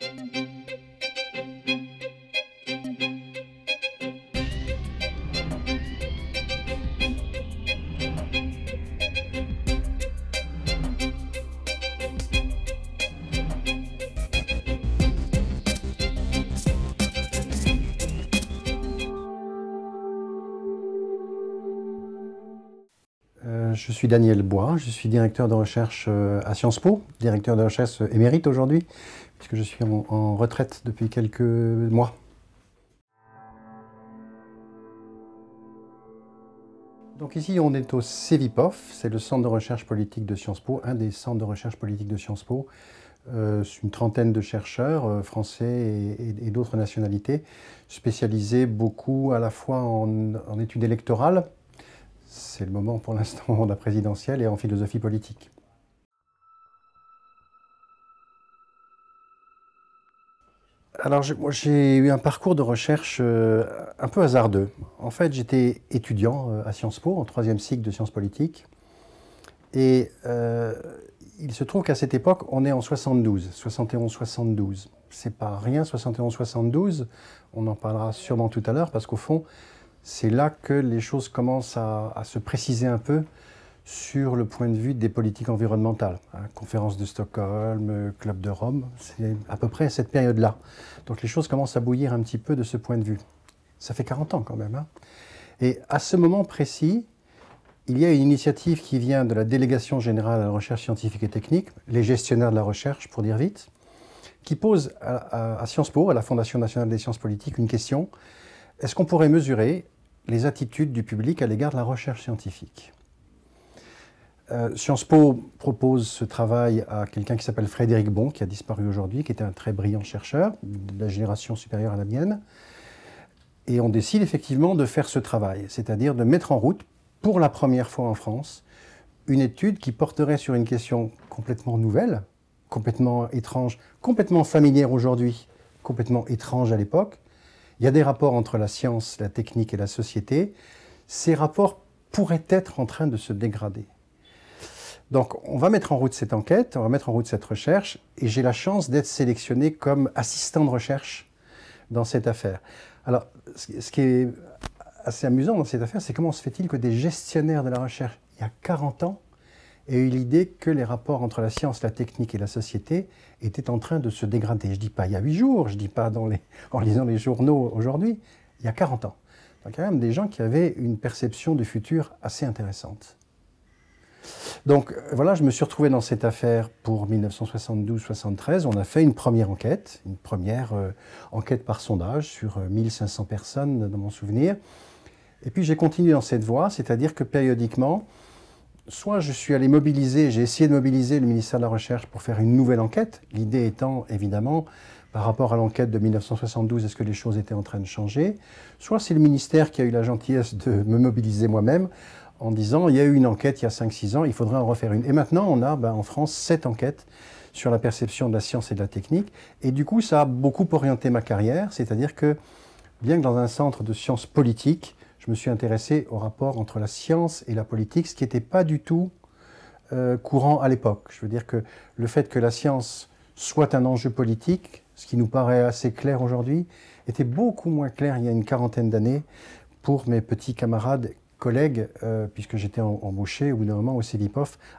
Euh, je suis Daniel Bois, je suis directeur de recherche euh, à Sciences Po, directeur de recherche émérite aujourd'hui, puisque je suis en, retraite depuis quelques mois. Donc ici, on est au CEVIPOF, c'est le centre de recherche politique de Sciences Po, un des centres de recherche politique de Sciences Po. Euh, une trentaine de chercheurs euh, français et, d'autres nationalités, spécialisés beaucoup à la fois en, en études électorales, c'est le moment pour l'instant de la présidentielle, et en philosophie politique. Alors moi j'ai eu un parcours de recherche euh, un peu hasardeux. En fait j'étais étudiant euh, à Sciences Po en troisième cycle de sciences politiques et euh, il se trouve qu'à cette époque on est en 72, 71-72. C'est pas rien 71-72, on en parlera sûrement tout à l'heure parce qu'au fond c'est là que les choses commencent à, à se préciser un peu sur le point de vue des politiques environnementales. Hein. conférence de Stockholm, euh, Club de Rome, c'est à peu près à cette période-là. Donc les choses commencent à bouillir un petit peu de ce point de vue. Ça fait 40 ans quand même. Hein. Et à ce moment précis, il y a une initiative qui vient de la délégation générale à la recherche scientifique et technique, les gestionnaires de la recherche, pour dire vite, qui pose à, à Sciences Po, à la Fondation nationale des sciences politiques, une question. Est-ce qu'on pourrait mesurer les attitudes du public à l'égard de la recherche scientifique euh, Sciences Po propose ce travail à quelqu'un qui s'appelle Frédéric Bon, qui a disparu aujourd'hui, qui était un très brillant chercheur de la génération supérieure à la mienne. Et on décide effectivement de faire ce travail, c'est-à-dire de mettre en route, pour la première fois en France, une étude qui porterait sur une question complètement nouvelle, complètement étrange, complètement familière aujourd'hui, complètement étrange à l'époque. Il y a des rapports entre la science, la technique et la société. Ces rapports pourraient être en train de se dégrader. Donc on va mettre en route cette enquête, on va mettre en route cette recherche, et j'ai la chance d'être sélectionné comme assistant de recherche dans cette affaire. Alors ce qui est assez amusant dans cette affaire, c'est comment se fait-il que des gestionnaires de la recherche, il y a 40 ans, aient eu l'idée que les rapports entre la science, la technique et la société étaient en train de se dégrader. Je ne dis pas il y a 8 jours, je ne dis pas en lisant les journaux aujourd'hui, il y a 40 ans. Donc il y a quand même des gens qui avaient une perception du futur assez intéressante. Donc voilà, je me suis retrouvé dans cette affaire pour 1972-73. On a fait une première enquête, une première euh, enquête par sondage sur 1500 euh, personnes dans mon souvenir. Et puis j'ai continué dans cette voie, c'est-à-dire que périodiquement, soit je suis allé mobiliser, j'ai essayé de mobiliser le ministère de la Recherche pour faire une nouvelle enquête, l'idée étant évidemment par rapport à l'enquête de 1972, est-ce que les choses étaient en train de changer Soit c'est le ministère qui a eu la gentillesse de me mobiliser moi-même en disant il y a eu une enquête il y a 5-6 ans, il faudrait en refaire une. Et maintenant, on a ben, en France cette enquête sur la perception de la science et de la technique. Et du coup, ça a beaucoup orienté ma carrière, c'est-à-dire que bien que dans un centre de sciences politiques, je me suis intéressé au rapport entre la science et la politique, ce qui n'était pas du tout euh, courant à l'époque. Je veux dire que le fait que la science soit un enjeu politique, ce qui nous paraît assez clair aujourd'hui, était beaucoup moins clair il y a une quarantaine d'années pour mes petits camarades collègues, euh, puisque j'étais embauché au bout d'un moment au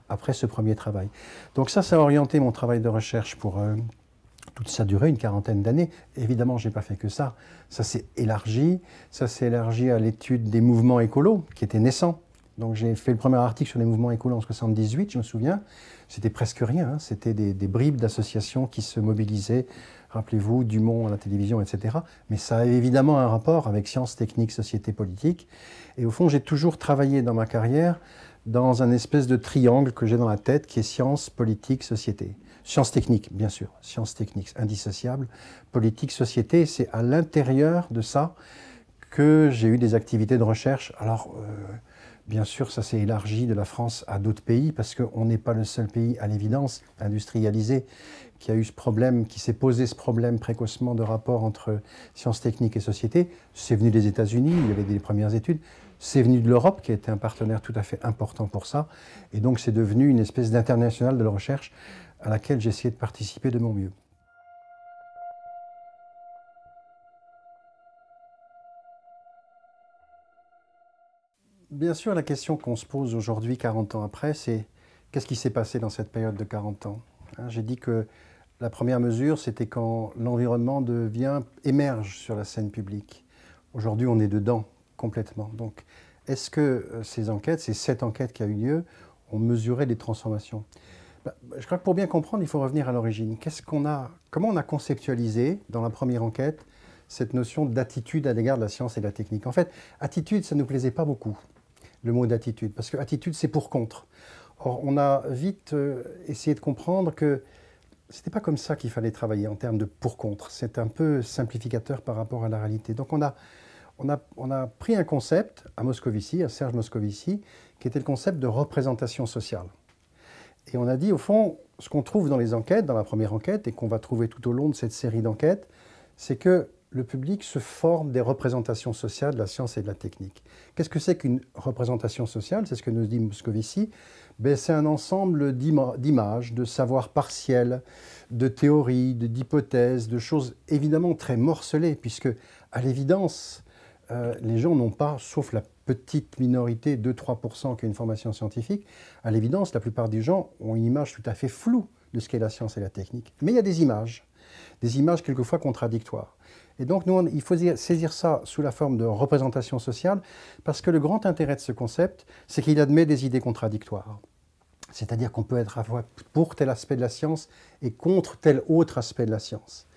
après ce premier travail. Donc ça, ça a orienté mon travail de recherche pour euh, toute sa durée, une quarantaine d'années. Évidemment, je n'ai pas fait que ça. Ça s'est élargi, ça s'est élargi à l'étude des mouvements écolos qui étaient naissants. Donc j'ai fait le premier article sur les mouvements écolos en 78, je me souviens. C'était presque rien, hein. c'était des, des bribes d'associations qui se mobilisaient rappelez-vous, Dumont à la télévision, etc. Mais ça a évidemment un rapport avec sciences, techniques, société, politique. Et au fond, j'ai toujours travaillé dans ma carrière dans un espèce de triangle que j'ai dans la tête qui est sciences, politique, société. Sciences techniques, bien sûr, sciences techniques, indissociables. Politique, société, c'est à l'intérieur de ça que j'ai eu des activités de recherche. Alors, euh, Bien sûr, ça s'est élargi de la France à d'autres pays parce qu'on n'est pas le seul pays, à l'évidence, industrialisé qui a eu ce problème, qui s'est posé ce problème précocement de rapport entre sciences techniques et société. C'est venu des États-Unis, il y avait des premières études. C'est venu de l'Europe, qui a été un partenaire tout à fait important pour ça. Et donc, c'est devenu une espèce d'international de la recherche à laquelle j'ai essayé de participer de mon mieux. Bien sûr, la question qu'on se pose aujourd'hui, 40 ans après, c'est qu'est-ce qui s'est passé dans cette période de 40 ans hein? J'ai dit que la première mesure, c'était quand l'environnement devient, émerge sur la scène publique. Aujourd'hui, on est dedans complètement. Donc, est-ce que euh, ces enquêtes, ces sept enquêtes qui ont eu lieu, ont mesuré les transformations bah, Je crois que pour bien comprendre, il faut revenir à l'origine. Qu'est-ce qu'on a, comment on a conceptualisé dans la première enquête cette notion d'attitude à l'égard de la science et de la technique. En fait, attitude, ça ne nous plaisait pas beaucoup le mot d'attitude, parce que attitude, c'est pour contre. Or, on a vite euh, essayé de comprendre que c'était pas comme ça qu'il fallait travailler en termes de pour-contre. C'est un peu simplificateur par rapport à la réalité. Donc, on a, on a, on a pris un concept à Moscovici, à Serge Moscovici, qui était le concept de représentation sociale. Et on a dit, au fond, ce qu'on trouve dans les enquêtes, dans la première enquête, et qu'on va trouver tout au long de cette série d'enquêtes, c'est que le public se forme des représentations sociales de la science et de la technique. Qu'est-ce que c'est qu'une représentation sociale C'est ce que nous dit Moscovici. Ben, c'est un ensemble d'images, de savoirs partiels, de théories, d'hypothèses, de choses évidemment très morcelées, puisque à l'évidence, euh, les gens n'ont pas, sauf la petite minorité, 2-3% qui a une formation scientifique, à l'évidence, la plupart des gens ont une image tout à fait floue de ce qu'est la science et la technique. Mais il y a des images, des images quelquefois contradictoires. Et donc, nous, il faut saisir ça sous la forme de représentation sociale, parce que le grand intérêt de ce concept, c'est qu'il admet des idées contradictoires. C'est-à-dire qu'on peut être à fois pour tel aspect de la science et contre tel autre aspect de la science.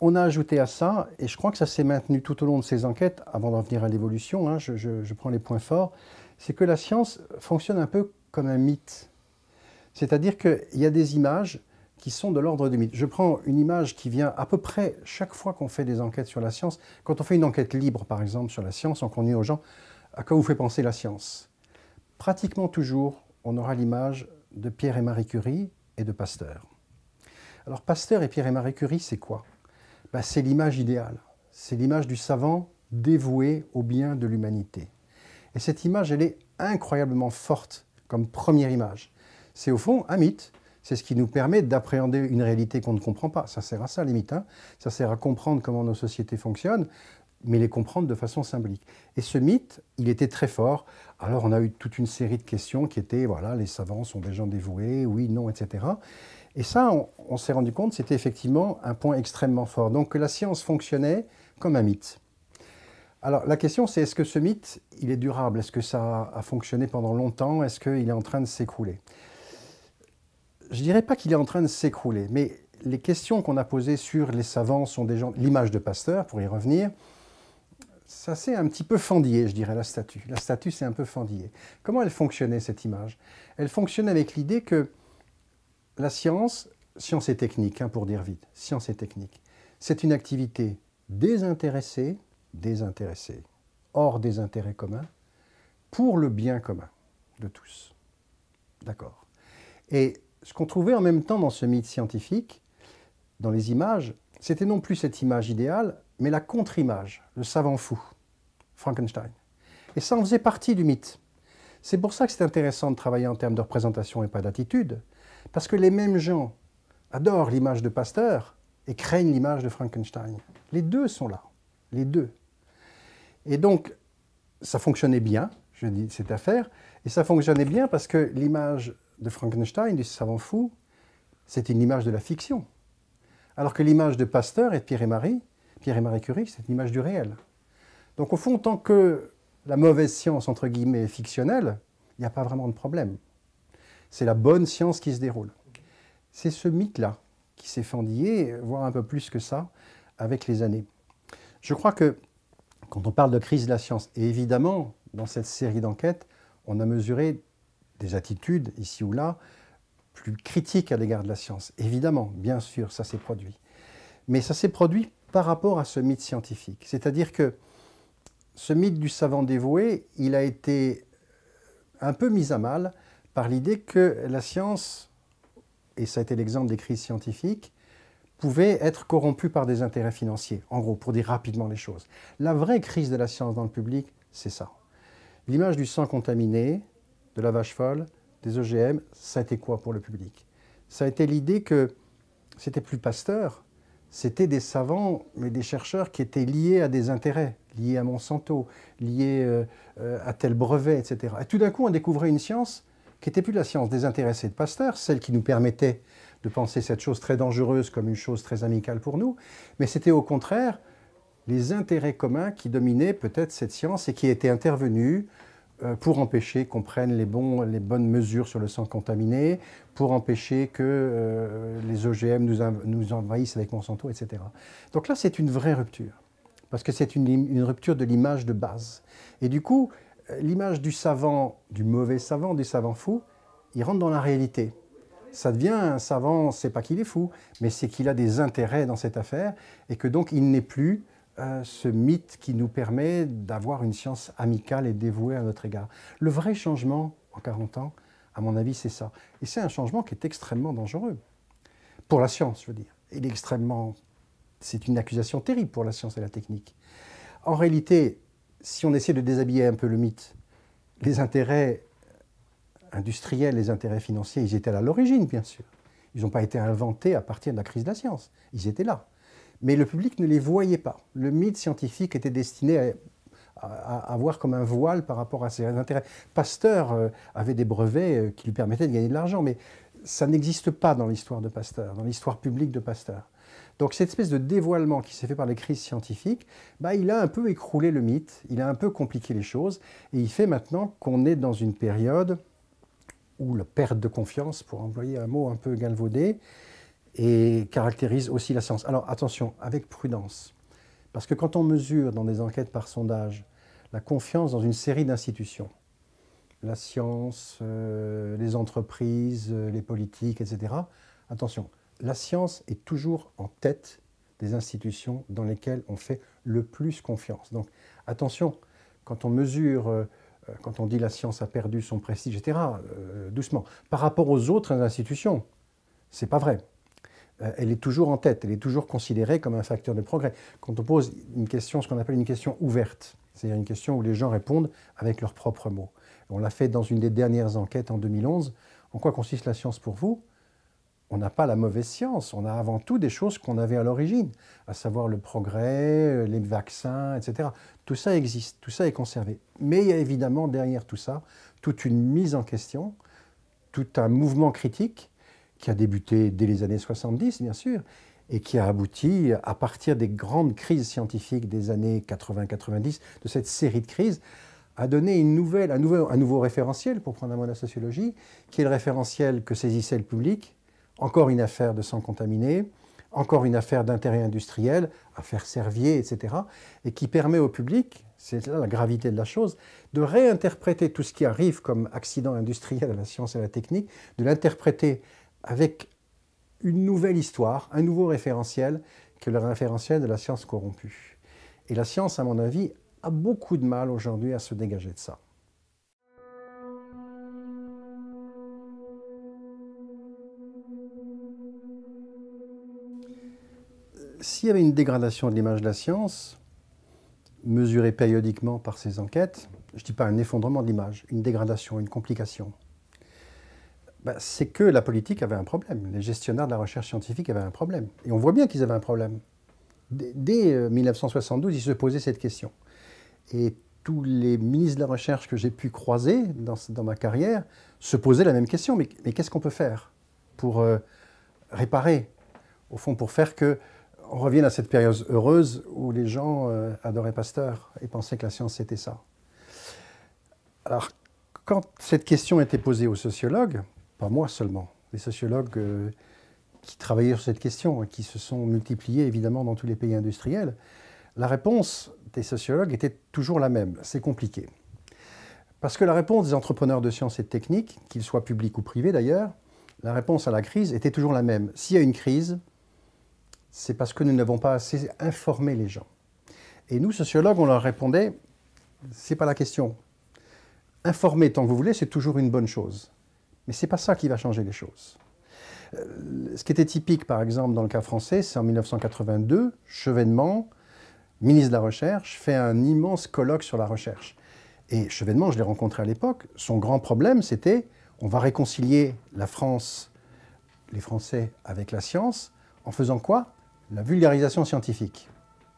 On a ajouté à ça, et je crois que ça s'est maintenu tout au long de ces enquêtes, avant d'en venir à l'évolution, hein, je, je prends les points forts, c'est que la science fonctionne un peu comme un mythe. C'est-à-dire qu'il y a des images qui sont de l'ordre du mythe. Je prends une image qui vient à peu près chaque fois qu'on fait des enquêtes sur la science. Quand on fait une enquête libre, par exemple, sur la science, on conduit aux gens à quoi vous fait penser la science. Pratiquement toujours, on aura l'image de Pierre et Marie Curie et de Pasteur. Alors Pasteur et Pierre et Marie Curie, c'est quoi ben, C'est l'image idéale. C'est l'image du savant dévoué au bien de l'humanité. Et cette image, elle est incroyablement forte comme première image. C'est au fond un mythe c'est ce qui nous permet d'appréhender une réalité qu'on ne comprend pas. Ça sert à ça, les mythes. Hein. Ça sert à comprendre comment nos sociétés fonctionnent, mais les comprendre de façon symbolique. Et ce mythe, il était très fort. Alors on a eu toute une série de questions qui étaient, voilà, les savants sont des gens dévoués, oui, non, etc. Et ça, on, s'est rendu compte, c'était effectivement un point extrêmement fort. Donc la science fonctionnait comme un mythe. Alors la question c'est est-ce que ce mythe, il est durable Est-ce que ça a fonctionné pendant longtemps Est-ce qu'il est en train de s'écrouler je dirais pas qu'il est en train de s'écrouler, mais les questions qu'on a posées sur les savants sont des gens, l'image de Pasteur, pour y revenir, ça s'est un petit peu fendillé, je dirais, la statue. La statue c'est un peu fendillée. Comment elle fonctionnait, cette image Elle fonctionnait avec l'idée que la science, science et technique, hein, pour dire vite, science et technique, c'est une activité désintéressée, désintéressée, hors des intérêts communs, pour le bien commun de tous. D'accord Et ce qu'on trouvait en même temps dans ce mythe scientifique, dans les images, c'était non plus cette image idéale, mais la contre-image, le savant fou, Frankenstein. Et ça en faisait partie du mythe. C'est pour ça que c'est intéressant de travailler en termes de représentation et pas d'attitude, parce que les mêmes gens adorent l'image de Pasteur et craignent l'image de Frankenstein. Les deux sont là, les deux. Et donc, ça fonctionnait bien, je dis cette affaire, et ça fonctionnait bien parce que l'image de Frankenstein, du savant fou, c'est une image de la fiction. Alors que l'image de Pasteur et de Pierre et Marie, Pierre et Marie Curie, c'est une image du réel. Donc au fond, tant que la mauvaise science, entre guillemets, est fictionnelle, il n'y a pas vraiment de problème. C'est la bonne science qui se déroule. C'est ce mythe-là qui s'est fendillé, voire un peu plus que ça, avec les années. Je crois que quand on parle de crise de la science, et évidemment, dans cette série d'enquêtes, on a mesuré des attitudes, ici ou là, plus critiques à l'égard de la science. Évidemment, bien sûr, ça s'est produit. Mais ça s'est produit par rapport à ce mythe scientifique. C'est-à-dire que ce mythe du savant dévoué, il a été un peu mis à mal par l'idée que la science, et ça a été l'exemple des crises scientifiques, pouvait être corrompue par des intérêts financiers, en gros, pour dire rapidement les choses. La vraie crise de la science dans le public, c'est ça. L'image du sang contaminé, de la vache folle, des OGM, e ça a été quoi pour le public Ça a été l'idée que c'était plus Pasteur, c'était des savants, mais des chercheurs qui étaient liés à des intérêts, liés à Monsanto, liés euh, euh, à tel brevet, etc. Et tout d'un coup, on découvrait une science qui n'était plus la science désintéressée de Pasteur, celle qui nous permettait de penser cette chose très dangereuse comme une chose très amicale pour nous, mais c'était au contraire les intérêts communs qui dominaient peut-être cette science et qui étaient intervenus euh, pour empêcher qu'on prenne les, bonnes mesures sur le sang contaminé, pour empêcher que euh, les OGM nous, envahissent avec Monsanto, etc. Donc là, c'est une vraie rupture, parce que c'est une, une, rupture de l'image de base. Et du coup, euh, l'image du savant, du mauvais savant, du savant fou, il rentre dans la réalité. Ça devient un savant, c'est pas qu'il est fou, mais c'est qu'il a des intérêts dans cette affaire, et que donc il n'est plus ce mythe qui nous permet d'avoir une science amicale et dévouée à notre égard. Le vrai changement en 40 ans, à mon avis, c'est ça. Et c'est un changement qui est extrêmement dangereux. Pour la science, je veux dire. Il est extrêmement. C'est une accusation terrible pour la science et la technique. En réalité, si on essaie de déshabiller un peu le mythe, les intérêts industriels, les intérêts financiers, ils étaient à l'origine, bien sûr. Ils n'ont pas été inventés à partir de la crise de la science. Ils étaient là mais le public ne les voyait pas. Le mythe scientifique était destiné à avoir comme un voile par rapport à ses intérêts. Pasteur euh, avait des brevets euh, qui lui permettaient de gagner de l'argent, mais ça n'existe pas dans l'histoire de Pasteur, dans l'histoire publique de Pasteur. Donc cette espèce de dévoilement qui s'est fait par les crises scientifiques, bah, il a un peu écroulé le mythe, il a un peu compliqué les choses, et il fait maintenant qu'on est dans une période où la perte de confiance, pour employer un mot un peu galvaudé, et caractérise aussi la science. Alors attention, avec prudence, parce que quand on mesure dans des enquêtes par sondage la confiance dans une série d'institutions, la science, euh, les entreprises, euh, les politiques, etc., attention, la science est toujours en tête des institutions dans lesquelles on fait le plus confiance. Donc attention, quand on mesure... Euh, quand on dit la science a perdu son prestige, etc., doucement. Par rapport aux autres institutions, c'est pas vrai. Euh, elle est toujours en tête, elle est toujours considérée comme un facteur de progrès. Quand on pose une question, ce qu'on appelle une question ouverte, c'est-à-dire une question où les gens répondent avec leurs propres mots. On l'a fait dans une des dernières enquêtes en 2011. En quoi consiste la science pour vous On n'a pas la mauvaise science, on a avant tout des choses qu'on avait à l'origine, à savoir le progrès, euh, les vaccins, etc. Tout ça existe, tout ça est conservé. Mais il y a évidemment derrière tout ça toute une mise en question, tout un mouvement critique qui a débuté dès les années 70, bien sûr, et qui a abouti à partir des grandes crises scientifiques des années 80-90, de cette série de crises, à donner une nouvelle, un, nouveau, un nouveau référentiel, pour prendre un mot de la sociologie, qui est le référentiel que saisissait le public, encore une affaire de sang contaminé, encore une affaire d'intérêt industriel, affaire Servier, etc., et qui permet au public, c'est là la gravité de la chose, de réinterpréter tout ce qui arrive comme accident industriel à la science et à la technique, de l'interpréter avec une nouvelle histoire, un nouveau référentiel, que le référentiel de la science corrompue. Et la science, à mon avis, a beaucoup de mal aujourd'hui à se dégager de ça. S'il y avait une dégradation de l'image de la science, mesurée périodiquement par ces enquêtes, je ne dis pas un effondrement de l'image, une dégradation, une complication, bah, c'est que la politique avait un problème. Les gestionnaires de la recherche scientifique avaient un problème. Et on voit bien qu'ils avaient un problème. dès 1972, euh, ils se posaient cette question. Et tous les ministres de la recherche que j'ai pu croiser dans, ma carrière se posaient la même question. Mais, qu'est-ce qu'on peut faire pour euh, réparer, au fond, pour faire qu'on revienne à cette période heureuse où les gens euh, adoraient Pasteur et pensaient que la science c'était ça. Alors, quand cette question était posée aux sociologues, pas moi seulement, les sociologues euh, qui travaillaient sur cette question et qui se sont multipliés évidemment dans tous les pays industriels, la réponse des sociologues était toujours la même, c'est compliqué. Parce que la réponse des entrepreneurs de sciences et de techniques, qu'ils soient publics ou privés d'ailleurs, la réponse à la crise était toujours la même. S'il y a une crise, c'est parce que nous n'avons pas assez informé les gens. Et nous, sociologues, on leur répondait, c'est pas la question. Informer tant que vous voulez, c'est toujours une bonne chose. Mais ce n'est pas ça qui va changer les choses. Euh, ce qui était typique, par exemple, dans le cas français, c'est en 1982, Chevènement, ministre de la Recherche, fait un immense colloque sur la recherche. Et Chevènement, je l'ai rencontré à l'époque, son grand problème, c'était on va réconcilier la France, les Français, avec la science, en faisant quoi La vulgarisation scientifique.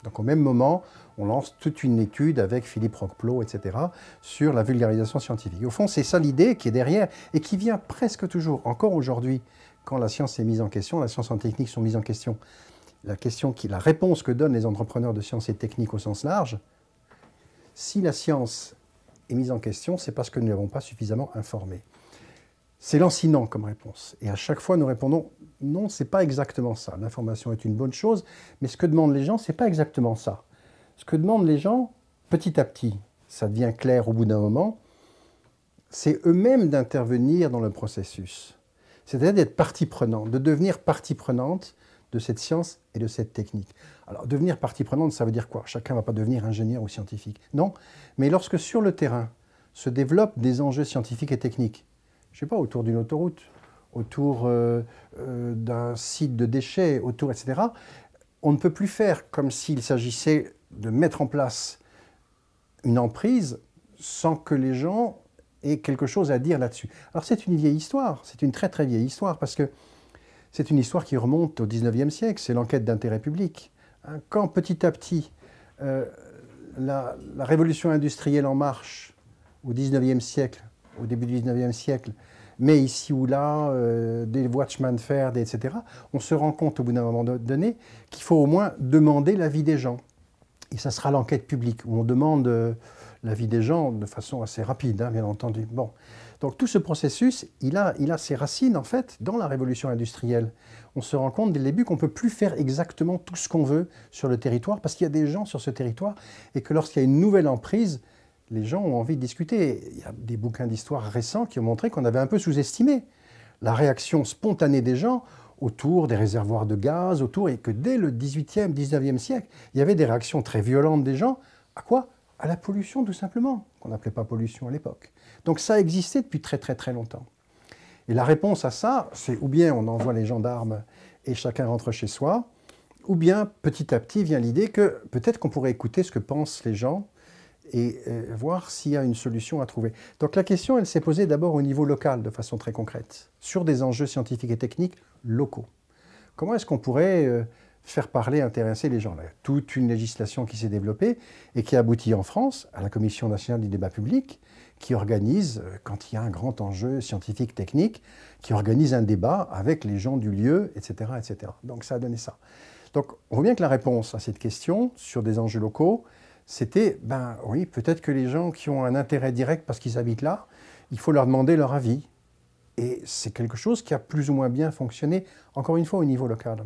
Donc au même moment, on lance toute une étude avec Philippe Roqueplot, etc., sur la vulgarisation scientifique. Au fond, c'est ça l'idée qui est derrière et qui vient presque toujours, encore aujourd'hui, quand la science est mise en question, la science en technique sont mises en question. La question qui, la réponse que donnent les entrepreneurs de sciences et techniques au sens large, si la science est mise en question, c'est parce que nous n'avons pas suffisamment informé. C'est lancinant comme réponse. Et à chaque fois, nous répondons non, c'est pas exactement ça. L'information est une bonne chose, mais ce que demandent les gens, c'est pas exactement ça. Ce que demandent les gens, petit à petit, ça devient clair au bout d'un moment, c'est eux-mêmes d'intervenir dans le processus. C'est-à-dire d'être partie prenante, de devenir partie prenante de cette science et de cette technique. Alors, devenir partie prenante, ça veut dire quoi Chacun ne va pas devenir ingénieur ou scientifique. Non, mais lorsque sur le terrain se développent des enjeux scientifiques et techniques, je ne sais pas, autour d'une autoroute, autour euh, euh, d'un site de déchets, autour, etc., on ne peut plus faire comme s'il s'agissait de mettre en place une emprise sans que les gens aient quelque chose à dire là-dessus. Alors c'est une vieille histoire, c'est une très très vieille histoire, parce que c'est une histoire qui remonte au 19e siècle, c'est l'enquête d'intérêt public. Hein. Quand petit à petit euh, la, révolution industrielle en marche au 19e siècle, au début du 19e siècle, mais ici ou là, euh, des watchman de fer, etc., on se rend compte au bout d'un moment donné qu'il faut au moins demander l'avis des gens. Et ça sera l'enquête publique, où on demande euh, l'avis des gens de façon assez rapide, hein, bien entendu. Bon. Donc tout ce processus, il a, il a ses racines, en fait, dans la révolution industrielle. On se rend compte dès le début qu'on ne peut plus faire exactement tout ce qu'on veut sur le territoire, parce qu'il y a des gens sur ce territoire, et que lorsqu'il y a une nouvelle emprise, les gens ont envie de discuter. Il y a des bouquins d'histoire récents qui ont montré qu'on avait un peu sous-estimé la réaction spontanée des gens autour des réservoirs de gaz, autour, et que dès le 18e, 19e siècle, il y avait des réactions très violentes des gens. À quoi À la pollution, tout simplement, qu'on n'appelait pas pollution à l'époque. Donc ça existait depuis très très très longtemps. Et la réponse à ça, c'est ou bien on envoie les gendarmes et chacun rentre chez soi, ou bien petit à petit vient l'idée que peut-être qu'on pourrait écouter ce que pensent les gens et euh, voir s'il y a une solution à trouver. Donc la question, elle s'est posée d'abord au niveau local, de façon très concrète, sur des enjeux scientifiques et techniques locaux. Comment est-ce qu'on pourrait euh, faire parler, intéresser les gens. Il toute une législation qui s'est développée et qui aboutit en France à la Commission nationale du débat public, qui organise, euh, quand il y a un grand enjeu scientifique, technique, qui organise un débat avec les gens du lieu, etc. etc. Donc ça a donné ça. Donc on voit bien que la réponse à cette question sur des enjeux locaux, c'était, ben oui, peut-être que les gens qui ont un intérêt direct parce qu'ils habitent là, il faut leur demander leur avis. Et c'est quelque chose qui a plus ou moins bien fonctionné, encore une fois, au niveau local.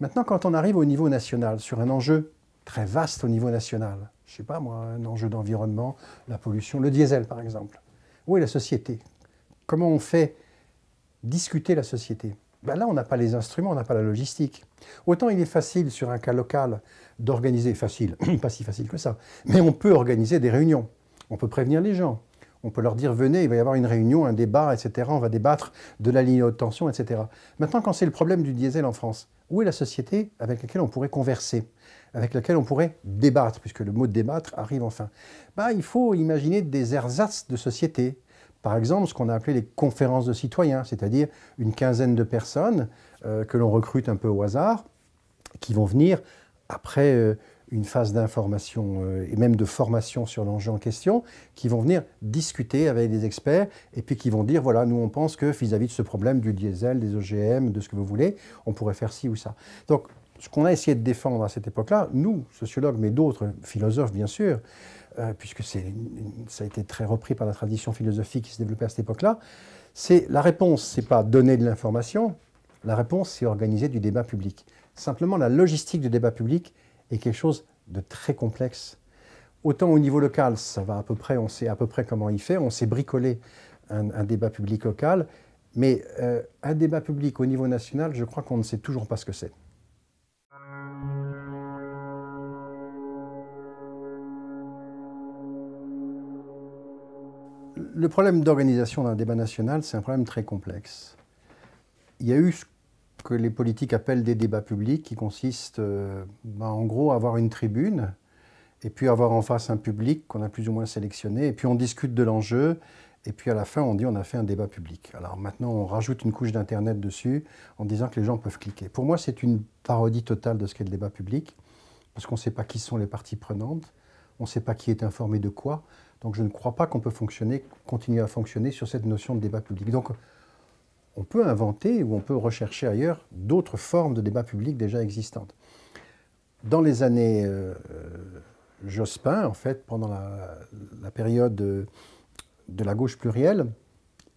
Maintenant, quand on arrive au niveau national, sur un enjeu très vaste au niveau national, je ne sais pas moi, un enjeu d'environnement, la pollution, le diesel par exemple, où est la société Comment on fait discuter la société ben Là, on n'a pas les instruments, on n'a pas la logistique. Autant il est facile sur un cas local d'organiser, facile, pas si facile que ça, mais on peut organiser des réunions, on peut prévenir les gens, on peut leur dire, venez, il va y avoir une réunion, un débat, etc. On va débattre de la ligne haute tension, etc. Maintenant, quand c'est le problème du diesel en France, où est la société avec laquelle on pourrait converser, avec laquelle on pourrait débattre, puisque le mot débattre arrive enfin bah, Il faut imaginer des ersatz de société. Par exemple, ce qu'on a appelé les conférences de citoyens, c'est-à-dire une quinzaine de personnes euh, que l'on recrute un peu au hasard, qui vont venir après euh, une phase d'information euh, et même de formation sur l'enjeu en question, qui vont venir discuter avec des experts et puis qui vont dire voilà, nous on pense que vis-à-vis de ce problème du diesel, des OGM, de ce que vous voulez, on pourrait faire ci ou ça. Donc, ce qu'on a essayé de défendre à cette époque-là, nous, sociologues, mais d'autres, philosophes bien sûr, euh, puisque ça a été très repris par la tradition philosophique qui se développait à cette époque-là, c'est la réponse, c'est pas donner de l'information, la réponse, c'est organiser du débat public. Simplement, la logistique du débat public est quelque chose de très complexe. Autant au niveau local, ça va à peu près, on sait à peu près comment il fait, on sait bricoler un, débat public local, mais euh, un débat public au niveau national, je crois qu'on ne sait toujours pas ce que c'est. Le problème d'organisation d'un débat national, c'est un problème très complexe. Il y a eu que les politiques appellent des débats publics, qui consistent euh, ben, en gros à avoir une tribune et puis avoir en face un public qu'on a plus ou moins sélectionné, et puis on discute de l'enjeu, et puis à la fin on dit on a fait un débat public. Alors maintenant on rajoute une couche d'Internet dessus en disant que les gens peuvent cliquer. Pour moi c'est une parodie totale de ce qu'est le débat public, parce qu'on ne sait pas qui sont les parties prenantes, on ne sait pas qui est informé de quoi, donc je ne crois pas qu'on peut fonctionner, continuer à fonctionner sur cette notion de débat public. Donc on peut inventer ou on peut rechercher ailleurs d'autres formes de débat public déjà existantes. Dans les années euh, euh, Jospin, en fait, pendant la, période de, la gauche plurielle,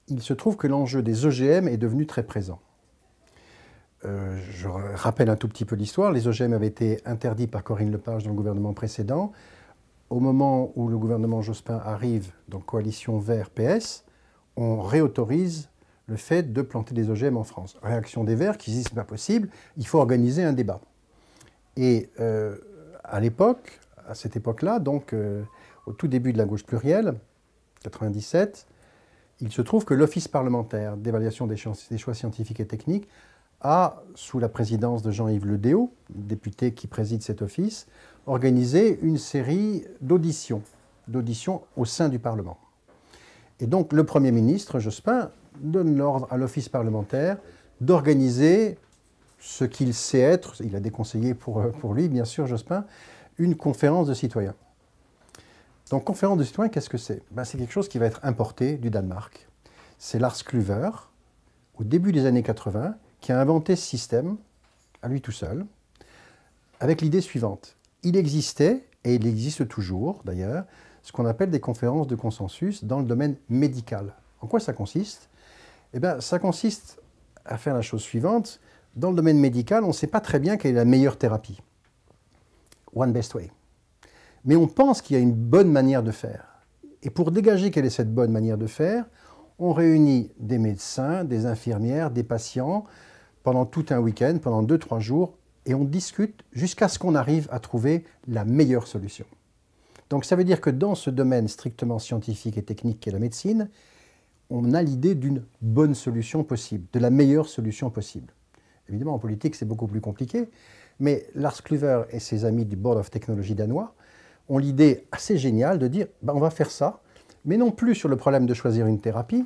il se trouve que l'enjeu des OGM e est devenu très présent. Euh, je rappelle un tout petit peu l'histoire. Les OGM e avaient été interdits par Corinne Lepage dans le gouvernement précédent. Au moment où le gouvernement Jospin arrive, donc coalition vert-PS, on réautorise le fait de planter des OGM en France. Réaction des Verts qui disent pas possible, il faut organiser un débat. Et euh, à l'époque, à cette époque-là, donc euh, au tout début de la gauche plurielle, 97, il se trouve que l'Office parlementaire d'évaluation des, des, choix scientifiques et techniques a, sous la présidence de Jean-Yves Le député qui préside cet office, organisé une série d'auditions, d'auditions au sein du Parlement. Et donc le Premier ministre, Jospin, donne l'ordre à l'Office parlementaire d'organiser ce qu'il sait être, il a déconseillé euh, pour, lui, bien sûr, Jospin, une conférence de citoyens. Donc, conférence de citoyens, qu'est-ce que c'est ben, C'est quelque chose qui va être importé du Danemark. C'est Lars Kluver, au début des années 80, qui a inventé ce système, à lui tout seul, avec l'idée suivante. Il existait, et il existe toujours d'ailleurs, ce qu'on appelle des conférences de consensus dans le domaine médical. En quoi ça consiste eh bien, ça consiste à faire la chose suivante. Dans le domaine médical, on ne sait pas très bien quelle est la meilleure thérapie. One best way. Mais on pense qu'il y a une bonne manière de faire. Et pour dégager quelle est cette bonne manière de faire, on réunit des médecins, des infirmières, des patients pendant tout un week-end, pendant deux, trois jours, et on discute jusqu'à ce qu'on arrive à trouver la meilleure solution. Donc ça veut dire que dans ce domaine strictement scientifique et technique qu'est la médecine, on a l'idée d'une bonne solution possible, de la meilleure solution possible. Évidemment, en politique, c'est beaucoup plus compliqué, mais Lars Kluver et ses amis du Board of Technology danois ont l'idée assez géniale de dire bah, on va faire ça, mais non plus sur le problème de choisir une thérapie,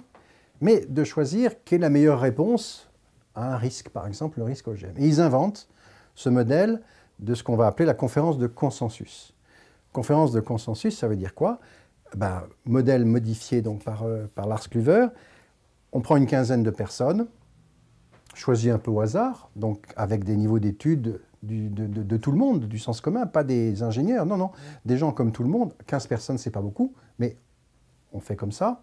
mais de choisir quelle est la meilleure réponse à un risque, par exemple le risque OGM. Et ils inventent ce modèle de ce qu'on va appeler la conférence de consensus. Conférence de consensus, ça veut dire quoi ben, modèle modifié donc par, euh, Lars Kluver, on prend une quinzaine de personnes, choisies un peu au hasard, donc avec des niveaux d'études de, tout le monde, du sens commun, pas des ingénieurs, non, non, des gens comme tout le monde. 15 personnes, c'est pas beaucoup, mais on fait comme ça.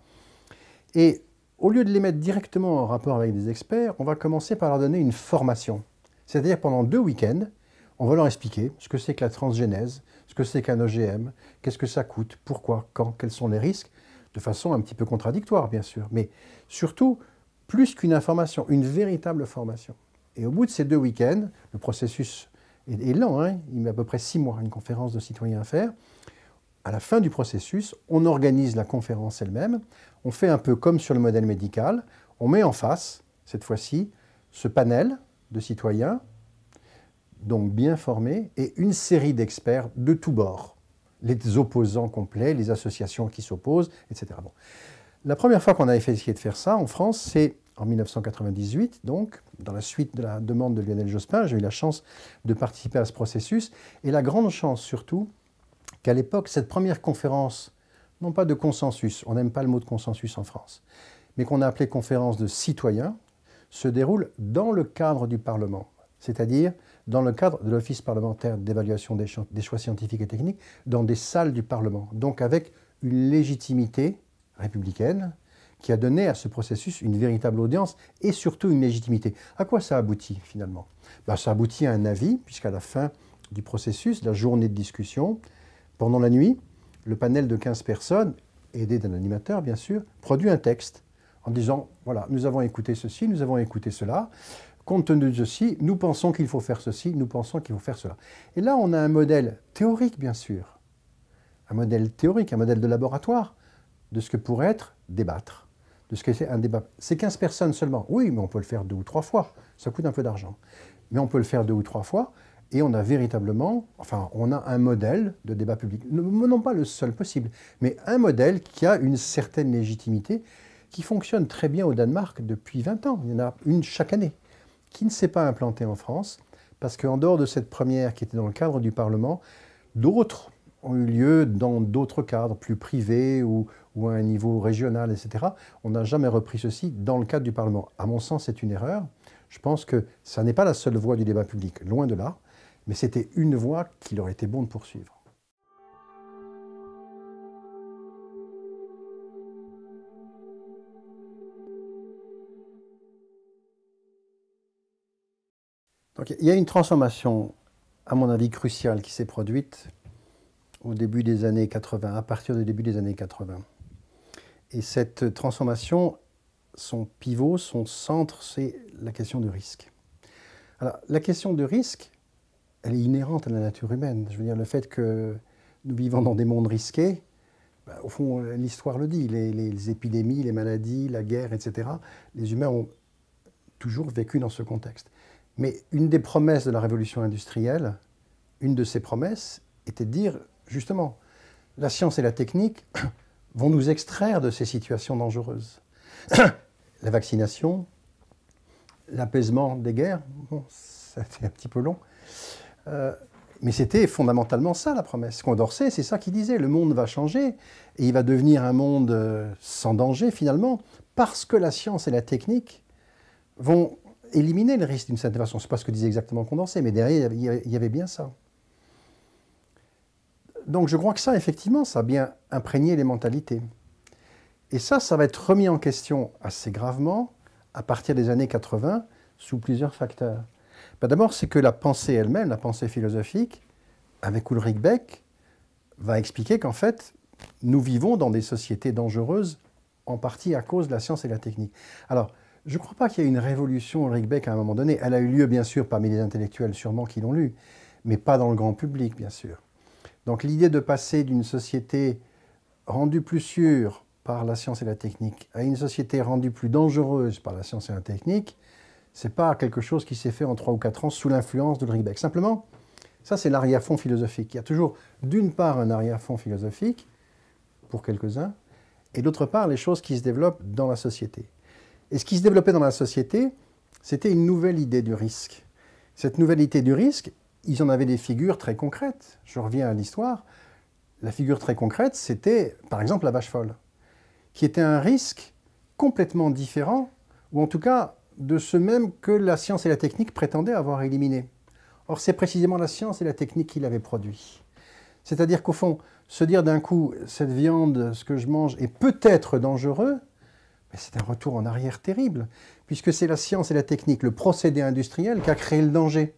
Et au lieu de les mettre directement en rapport avec des experts, on va commencer par leur donner une formation. C'est-à-dire pendant deux week-ends, on va leur expliquer ce que c'est que la transgénèse, ce que c'est qu'un OGM, qu'est-ce que ça coûte, pourquoi, quand, quels sont les risques, de façon un petit peu contradictoire, bien sûr, mais surtout, plus qu'une information, une véritable formation. Et au bout de ces deux week-ends, le processus est, lent, hein il met à peu près six mois une conférence de citoyens à faire. À la fin du processus, on organise la conférence elle-même, on fait un peu comme sur le modèle médical, on met en face, cette fois-ci, ce panel de citoyens donc bien formés, et une série d'experts de tous bords, les opposants complets, les associations qui s'opposent, etc. Bon. La première fois qu'on a essayé de faire ça en France, c'est en 1998, donc, dans la suite de la demande de Lionel Jospin, j'ai eu la chance de participer à ce processus, et la grande chance surtout qu'à l'époque, cette première conférence, non pas de consensus, on n'aime pas le mot de consensus en France, mais qu'on a appelé conférence de citoyens, se déroule dans le cadre du Parlement, c'est-à-dire dans le cadre de l'Office parlementaire d'évaluation des, choix scientifiques et techniques, dans des salles du Parlement, donc avec une légitimité républicaine qui a donné à ce processus une véritable audience et surtout une légitimité. À quoi ça aboutit finalement ben, Ça aboutit à un avis, puisqu'à la fin du processus, la journée de discussion, pendant la nuit, le panel de 15 personnes, aidé d'un animateur bien sûr, produit un texte en disant, voilà, nous avons écouté ceci, nous avons écouté cela, compte tenu de ceci, nous pensons qu'il faut faire ceci, nous pensons qu'il faut faire cela. Et là, on a un modèle théorique, bien sûr, un modèle théorique, un modèle de laboratoire de ce que pourrait être débattre, de ce que c'est un débat. C'est 15 personnes seulement. Oui, mais on peut le faire deux ou trois fois. Ça coûte un peu d'argent. Mais on peut le faire deux ou trois fois et on a véritablement, enfin, on a un modèle de débat public. Non pas le seul possible, mais un modèle qui a une certaine légitimité qui fonctionne très bien au Danemark depuis 20 ans. Il y en a une chaque année qui ne s'est pas implantée en France, parce qu'en dehors de cette première qui était dans le cadre du Parlement, d'autres ont eu lieu dans d'autres cadres plus privés ou, à un niveau régional, etc. On n'a jamais repris ceci dans le cadre du Parlement. À mon sens, c'est une erreur. Je pense que ça n'est pas la seule voie du débat public, loin de là, mais c'était une voie qu'il aurait été bon de poursuivre. Donc il y a une transformation, à mon avis, cruciale qui s'est produite au début des années 80, à partir du début des années 80. Et cette transformation, son pivot, son centre, c'est la question du risque. Alors, la question de risque, elle est inhérente à la nature humaine. Je veux dire, le fait que nous vivons dans des mondes risqués, bah, au fond, l'histoire le dit, les, épidémies, les maladies, la guerre, etc., les humains ont toujours vécu dans ce contexte. Mais une des promesses de la révolution industrielle, une de ses promesses était de dire, justement, la science et la technique vont nous extraire de ces situations dangereuses. la vaccination, l'apaisement des guerres, bon, ça un petit peu long. Euh, mais c'était fondamentalement ça la promesse. Condorcet, c'est ça qu'il disait, le monde va changer et il va devenir un monde euh, sans danger finalement, parce que la science et la technique vont éliminer le risque d'une certaine façon. Ce n'est pas ce que disait exactement Condensé, mais derrière, il y avait bien ça. Donc je crois que ça, effectivement, ça a bien imprégné les mentalités. Et ça, ça va être remis en question assez gravement à partir des années 80 sous plusieurs facteurs. Bah, d'abord, c'est que la pensée elle-même, la pensée philosophique, avec Ulrich Beck, va expliquer qu'en fait, nous vivons dans des sociétés dangereuses en partie à cause de la science et de la technique. Alors, je ne crois pas qu'il y ait une révolution au Beck à un moment donné. Elle a eu lieu, bien sûr, parmi les intellectuels sûrement qui l'ont lu, mais pas dans le grand public, bien sûr. Donc l'idée de passer d'une société rendue plus sûre par la science et la technique à une société rendue plus dangereuse par la science et la technique, c'est pas quelque chose qui s'est fait en trois ou quatre ans sous l'influence de Beck. Simplement, ça c'est l'arrière-fond philosophique. Il y a toujours d'une part un arrière-fond philosophique, pour quelques-uns, et d'autre part les choses qui se développent dans la société. Et ce qui se développait dans la société, c'était une nouvelle idée du risque. Cette nouvelle idée du risque, ils en avaient des figures très concrètes. Je reviens à l'histoire. La figure très concrète, c'était par exemple la vache folle, qui était un risque complètement différent, ou en tout cas de ce même que la science et la technique prétendaient avoir éliminé. Or, c'est précisément la science et la technique qui l'avaient produit. C'est-à-dire qu'au fond, se dire d'un coup, cette viande, ce que je mange, est peut-être dangereux, c'est un retour en arrière terrible, puisque c'est la science et la technique, le procédé industriel qui a créé le danger,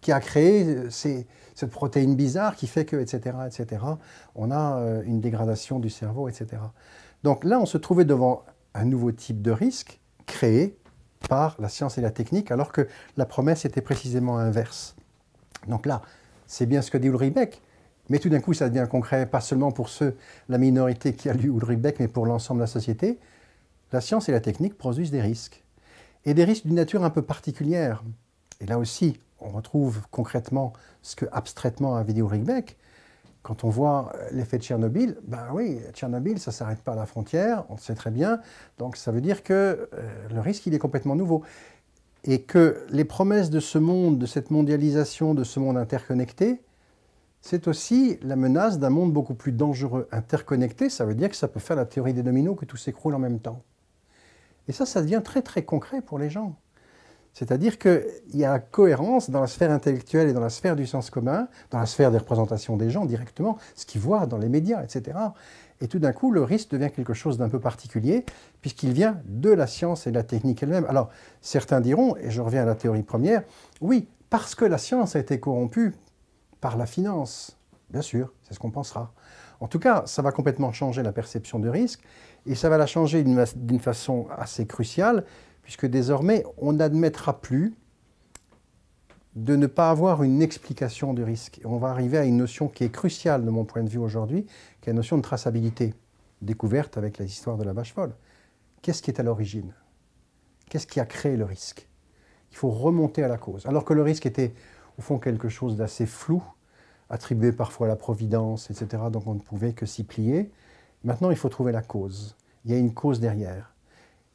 qui a créé euh, cette protéine bizarre qui fait que, etc., etc., on a euh, une dégradation du cerveau, etc. Donc là, on se trouvait devant un nouveau type de risque créé par la science et la technique, alors que la promesse était précisément inverse. Donc là, c'est bien ce que dit Beck. mais tout d'un coup, ça devient concret, pas seulement pour ceux, la minorité qui a lu Beck, mais pour l'ensemble de la société. La science et la technique produisent des risques, et des risques d'une nature un peu particulière. Et là aussi, on retrouve concrètement ce que abstraitement a vidéo Rigbeck, quand on voit euh, l'effet de Tchernobyl, ben oui, Tchernobyl, ça ne s'arrête pas à la frontière, on le sait très bien, donc ça veut dire que euh, le risque, il est complètement nouveau. Et que les promesses de ce monde, de cette mondialisation, de ce monde interconnecté, c'est aussi la menace d'un monde beaucoup plus dangereux. Interconnecté, ça veut dire que ça peut faire la théorie des dominos que tout s'écroule en même temps. Et ça, ça devient très très concret pour les gens. C'est-à-dire qu'il y a cohérence dans la sphère intellectuelle et dans la sphère du sens commun, dans la sphère des représentations des gens directement, ce qu'ils voient dans les médias, etc. Et tout d'un coup, le risque devient quelque chose d'un peu particulier, puisqu'il vient de la science et de la technique elle-même. Alors, certains diront, et je reviens à la théorie première, oui, parce que la science a été corrompue par la finance. Bien sûr, c'est ce qu'on pensera. En tout cas, ça va complètement changer la perception de risque, et ça va la changer d'une façon assez cruciale, puisque désormais, on n'admettra plus de ne pas avoir une explication du risque. On va arriver à une notion qui est cruciale de mon point de vue aujourd'hui, qui est la notion de traçabilité, découverte avec les histoires de la vache folle. Qu'est-ce qui est à l'origine Qu'est-ce qui a créé le risque Il faut remonter à la cause. Alors que le risque était, au fond, quelque chose d'assez flou, attribué parfois à la providence, etc., donc on ne pouvait que s'y plier. Maintenant, il faut trouver la cause. Il y a une cause derrière.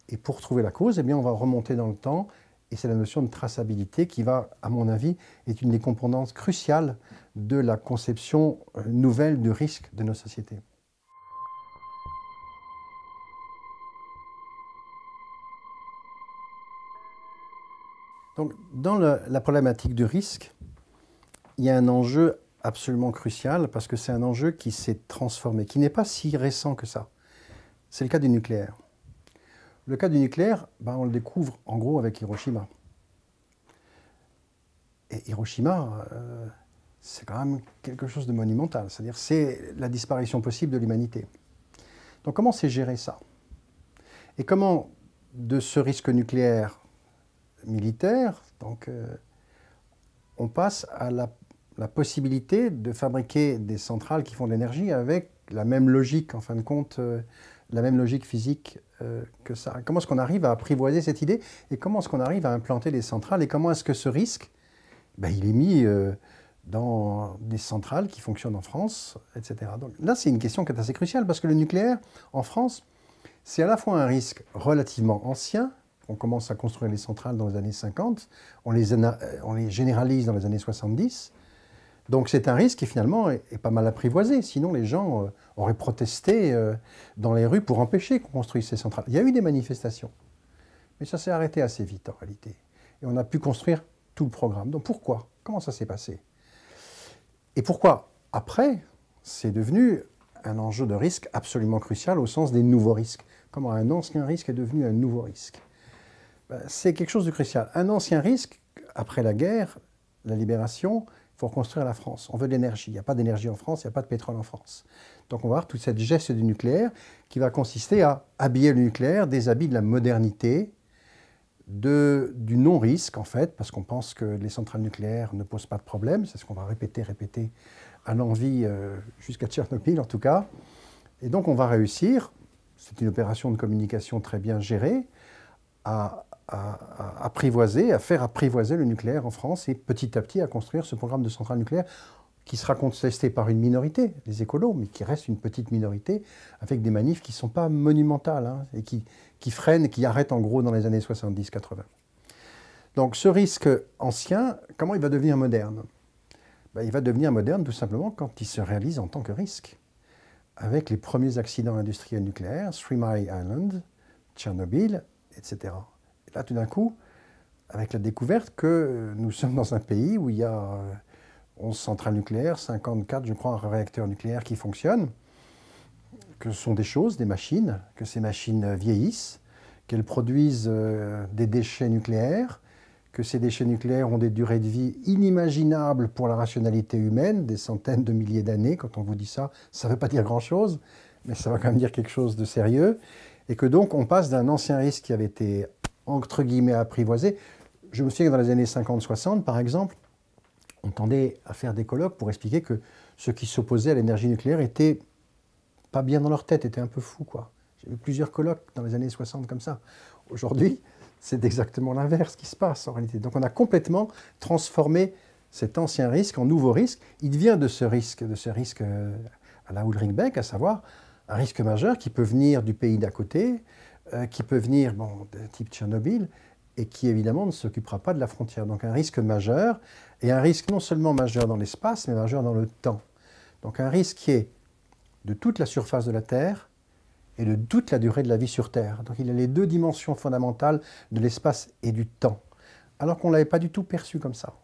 Et pour trouver la cause, eh bien, on va remonter dans le temps. Et c'est la notion de traçabilité qui va, à mon avis, est une des composantes cruciales de la conception euh, nouvelle du risque de nos sociétés. Donc, dans la problématique du risque, il y a un enjeu absolument crucial parce que c'est un enjeu qui s'est transformé, qui n'est pas si récent que ça. C'est le cas du nucléaire. Le cas du nucléaire, ben, on le découvre en gros avec Hiroshima. Et Hiroshima, euh, c'est quand même quelque chose de monumental, c'est-à-dire c'est la disparition possible de l'humanité. Donc comment c'est géré ça Et comment de ce risque nucléaire militaire, donc, euh, on passe à la la possibilité de fabriquer des centrales qui font de l'énergie avec la même logique, en fin de compte, euh, la même logique physique euh, que ça. Comment est-ce qu'on arrive à apprivoiser cette idée et comment est-ce qu'on arrive à implanter des centrales et comment est-ce que ce risque, ben, il est mis euh, dans des centrales qui fonctionnent en France, etc. Donc là, c'est une question qui est assez cruciale parce que le nucléaire en France, c'est à la fois un risque relativement ancien, on commence à construire les centrales dans les années 50, on les, on les généralise dans les années 70, donc c'est un risque qui finalement est, pas mal apprivoisé. Sinon les gens euh, auraient protesté euh, dans les rues pour empêcher qu'on construise ces centrales. Il y a eu des manifestations, mais ça s'est arrêté assez vite en réalité. Et on a pu construire tout le programme. Donc pourquoi Comment ça s'est passé Et pourquoi après, c'est devenu un enjeu de risque absolument crucial au sens des nouveaux risques. Comment un ancien risque est devenu un nouveau risque ben, C'est quelque chose de crucial. Un ancien risque, après la guerre, la libération, pour construire la France. On veut de l'énergie. Il n'y a pas d'énergie en France, il n'y a pas de pétrole en France. Donc on va avoir tout cette geste du nucléaire qui va consister à habiller le nucléaire des habits de la modernité, de, du non-risque en fait, parce qu'on pense que les centrales nucléaires ne posent pas de problème, c'est ce qu'on va répéter, répéter à l'envie euh, jusqu'à Tchernobyl en tout cas. Et donc on va réussir, c'est une opération de communication très bien gérée, à à, apprivoiser, à faire apprivoiser le nucléaire en France et petit à petit à construire ce programme de centrales nucléaires qui sera contesté par une minorité, les écolos, mais qui reste une petite minorité, avec des manifs qui ne sont pas monumentales hein, et qui, freinent, qui arrêtent en gros dans les années 70-80. Donc ce risque ancien, comment il va devenir moderne ben, Il va devenir moderne tout simplement quand il se réalise en tant que risque. Avec les premiers accidents industriels nucléaires, Three Mile Island, Tchernobyl, etc là, tout d'un coup, avec la découverte que nous sommes dans un pays où il y a 11 euh, centrales nucléaires, 54, je crois, réacteurs nucléaires qui fonctionnent, que ce sont des choses, des machines, que ces machines vieillissent, qu'elles produisent euh, des déchets nucléaires, que ces déchets nucléaires ont des durées de vie inimaginables pour la rationalité humaine, des centaines de milliers d'années. Quand on vous dit ça, ça ne veut pas dire grand-chose, mais ça va quand même dire quelque chose de sérieux. Et que donc on passe d'un ancien risque qui avait été entre guillemets apprivoisé. Je me souviens que dans les années 50-60, par exemple, on tendait à faire des colloques pour expliquer que ceux qui s'opposaient à l'énergie nucléaire étaient pas bien dans leur tête, étaient un peu fous, quoi. J'ai eu plusieurs colloques dans les années 60 comme ça. Aujourd'hui, c'est exactement l'inverse qui se passe en réalité. Donc on a complètement transformé cet ancien risque en nouveau risque. Il vient de ce risque, de ce risque euh, à la Ulrich Beck, à savoir un risque majeur qui peut venir du pays d'à côté, euh, qui peut venir, bon, type Tchernobyl, et qui évidemment ne s'occupera pas de la frontière. Donc un risque majeur, et un risque non seulement majeur dans l'espace, mais majeur dans le temps. Donc un risque qui est de toute la surface de la Terre et de toute la durée de la vie sur Terre. Donc il y a les deux dimensions fondamentales de l'espace et du temps, alors qu'on ne l'avait pas du tout perçu comme ça.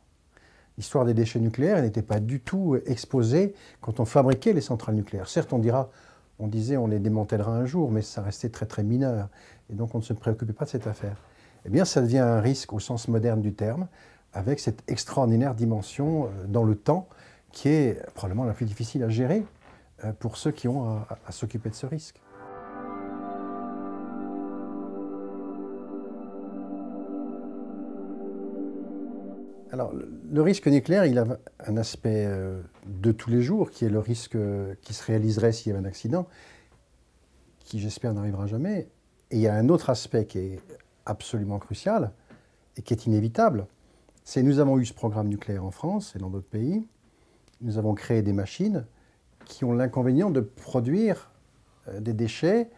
L'histoire des déchets nucléaires n'était pas du tout euh, exposée quand on fabriquait les centrales nucléaires. Certes, on dira on disait on les démantèlera un jour, mais ça restait très très mineur. Et donc on ne se préoccupait pas de cette affaire. Eh bien, ça devient un risque au sens moderne du terme, avec cette extraordinaire dimension euh, dans le temps qui est probablement la plus difficile à gérer euh, pour ceux qui ont à, à s'occuper de ce risque. Alors, le risque nucléaire, il a un aspect euh, de tous les jours, qui est le risque euh, qui se réaliserait s'il y avait un accident, qui j'espère n'arrivera jamais. Et il y a un autre aspect qui est absolument crucial et qui est inévitable. C'est nous avons eu ce programme nucléaire en France et dans d'autres pays. Nous avons créé des machines qui ont l'inconvénient de produire euh, des déchets,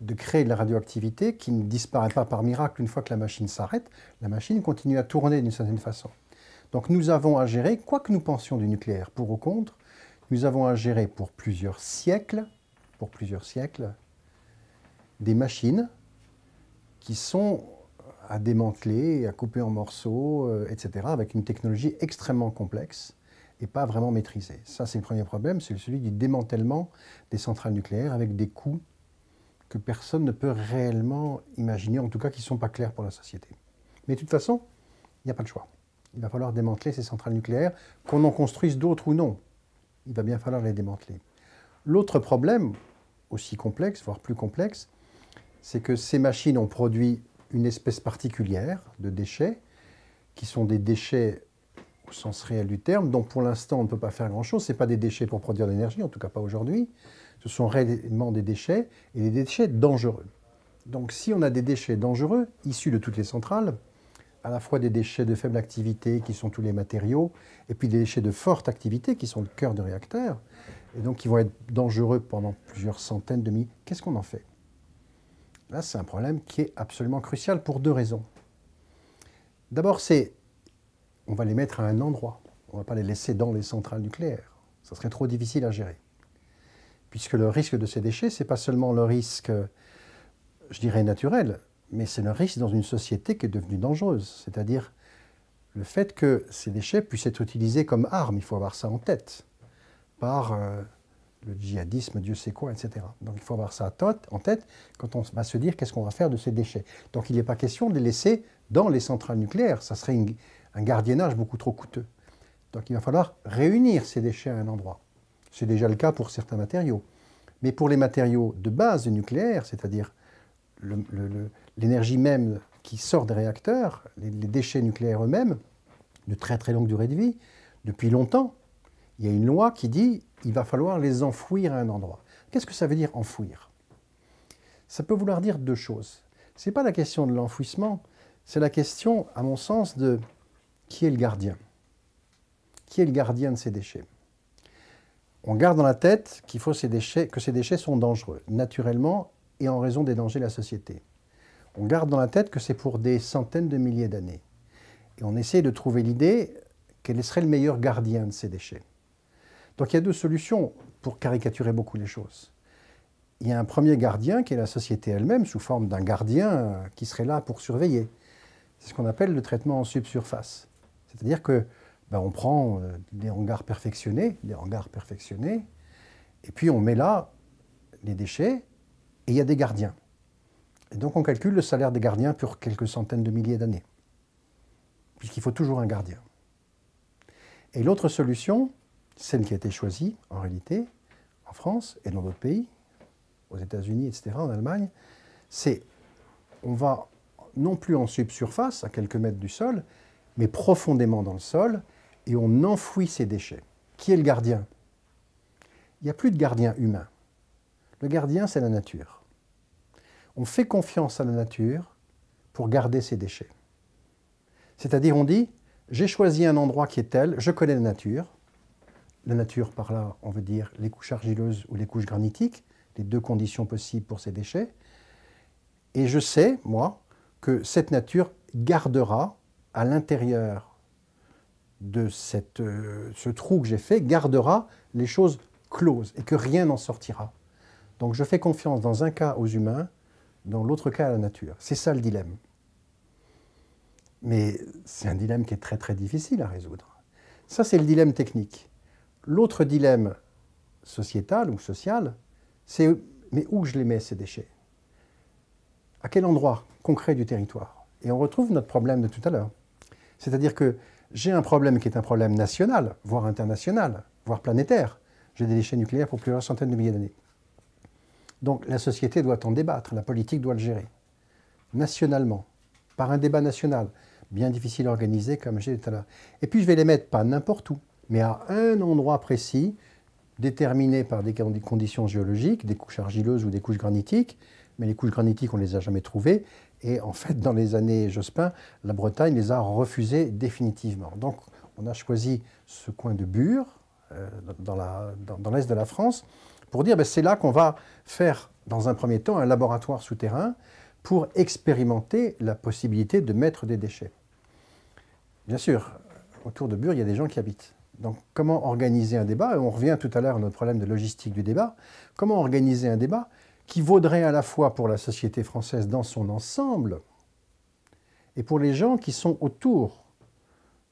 de créer de la radioactivité qui ne disparaît pas par miracle une fois que la machine s'arrête. La machine continue à tourner d'une certaine façon. Donc nous avons à gérer, quoi que nous pensions du nucléaire pour ou contre, nous avons à gérer pour plusieurs siècles, pour plusieurs siècles, des machines qui sont à démanteler, à couper en morceaux, euh, etc., avec une technologie extrêmement complexe et pas vraiment maîtrisée. Ça, c'est le premier problème, c'est celui du démantèlement des centrales nucléaires avec des coûts que personne ne peut réellement imaginer, en tout cas qui ne sont pas clairs pour la société. Mais de toute façon, il n'y a pas le choix il va falloir démanteler ces centrales nucléaires, qu'on en construise d'autres ou non. Il va bien falloir les démanteler. L'autre problème, aussi complexe, voire plus complexe, c'est que ces machines ont produit une espèce particulière de déchets, qui sont des déchets au sens réel du terme, dont pour l'instant on ne peut pas faire grand-chose. Ce ne sont pas des déchets pour produire de l'énergie, en tout cas pas aujourd'hui. Ce sont réellement des déchets, et des déchets dangereux. Donc si on a des déchets dangereux, issus de toutes les centrales, à la fois des déchets de faible activité, qui sont tous les matériaux, et puis des déchets de forte activité, qui sont le cœur de réacteur, et donc qui vont être dangereux pendant plusieurs centaines de milliers. Qu'est-ce qu'on en fait Là, c'est un problème qui est absolument crucial pour deux raisons. D'abord, c'est on va les mettre à un endroit. On ne va pas les laisser dans les centrales nucléaires. Ça serait trop difficile à gérer. Puisque le risque de ces déchets, ce n'est pas seulement le risque, je dirais, naturel mais c'est le risque dans une société qui est devenue dangereuse, c'est-à-dire le fait que ces déchets puissent être utilisés comme armes, il faut avoir ça en tête, par euh, le djihadisme, Dieu sait quoi, etc. Donc il faut avoir ça en tête quand on va se dire qu'est-ce qu'on va faire de ces déchets. Donc il n'est pas question de les laisser dans les centrales nucléaires, ça serait un gardiennage beaucoup trop coûteux. Donc il va falloir réunir ces déchets à un endroit. C'est déjà le cas pour certains matériaux. Mais pour les matériaux de base nucléaire, c'est-à-dire le, l'énergie même qui sort des réacteurs, les, déchets nucléaires eux-mêmes, de très très longue durée de vie, depuis longtemps, il y a une loi qui dit il va falloir les enfouir à un endroit. Qu'est-ce que ça veut dire enfouir Ça peut vouloir dire deux choses. Ce n'est pas la question de l'enfouissement, c'est la question, à mon sens, de qui est le gardien Qui est le gardien de ces déchets On garde dans la tête qu'il faut ces déchets, que ces déchets sont dangereux, naturellement et en raison des dangers de la société on garde dans la tête que c'est pour des centaines de milliers d'années. Et on essaie de trouver l'idée quel serait le meilleur gardien de ces déchets. Donc il y a deux solutions pour caricaturer beaucoup les choses. Il y a un premier gardien qui est la société elle-même sous forme d'un gardien euh, qui serait là pour surveiller. C'est ce qu'on appelle le traitement en subsurface. C'est-à-dire que ben, on prend euh, des hangars perfectionnés, des hangars perfectionnés, et puis on met là les déchets et il y a des gardiens. Et donc on calcule le salaire des gardiens pour quelques centaines de milliers d'années, puisqu'il faut toujours un gardien. Et l'autre solution, celle qui a été choisie en réalité, en France et dans d'autres pays, aux États-Unis, etc., en Allemagne, c'est on va non plus en subsurface, à quelques mètres du sol, mais profondément dans le sol, et on enfouit ces déchets. Qui est le gardien Il n'y a plus de gardien humain. Le gardien, c'est la nature on fait confiance à la nature pour garder ses déchets. C'est-à-dire on dit, j'ai choisi un endroit qui est tel, je connais la nature. La nature, par là, on veut dire les couches argileuses ou les couches granitiques, les deux conditions possibles pour ces déchets. Et je sais, moi, que cette nature gardera à l'intérieur de cette, euh, ce trou que j'ai fait, gardera les choses closes et que rien n'en sortira. Donc je fais confiance dans un cas aux humains dans l'autre cas à la nature. C'est ça le dilemme. Mais c'est un dilemme qui est très très difficile à résoudre. Ça, c'est le dilemme technique. L'autre dilemme sociétal ou social, c'est mais où je les mets ces déchets À quel endroit concret du territoire Et on retrouve notre problème de tout à l'heure. C'est-à-dire que j'ai un problème qui est un problème national, voire international, voire planétaire. J'ai des déchets nucléaires pour plusieurs centaines de milliers d'années. Donc la société doit en débattre, la politique doit le gérer. Nationalement, par un débat national, bien difficile à organiser comme j'ai dit tout à l'heure. Et puis je vais les mettre pas n'importe où, mais à un endroit précis, déterminé par des conditions géologiques, des couches argileuses ou des couches granitiques, mais les couches granitiques, on ne les a jamais trouvées. Et en fait, dans les années Jospin, la Bretagne les a refusées définitivement. Donc, on a choisi ce coin de Bure, euh, dans l'est de la France, pour dire ben, c'est là qu'on va faire, dans un premier temps, un laboratoire souterrain pour expérimenter la possibilité de mettre des déchets. Bien sûr, autour de Bure, il y a des gens qui habitent. Donc comment organiser un débat On revient tout à l'heure à notre problème de logistique du débat. Comment organiser un débat qui vaudrait à la fois pour la société française dans son ensemble et pour les gens qui sont autour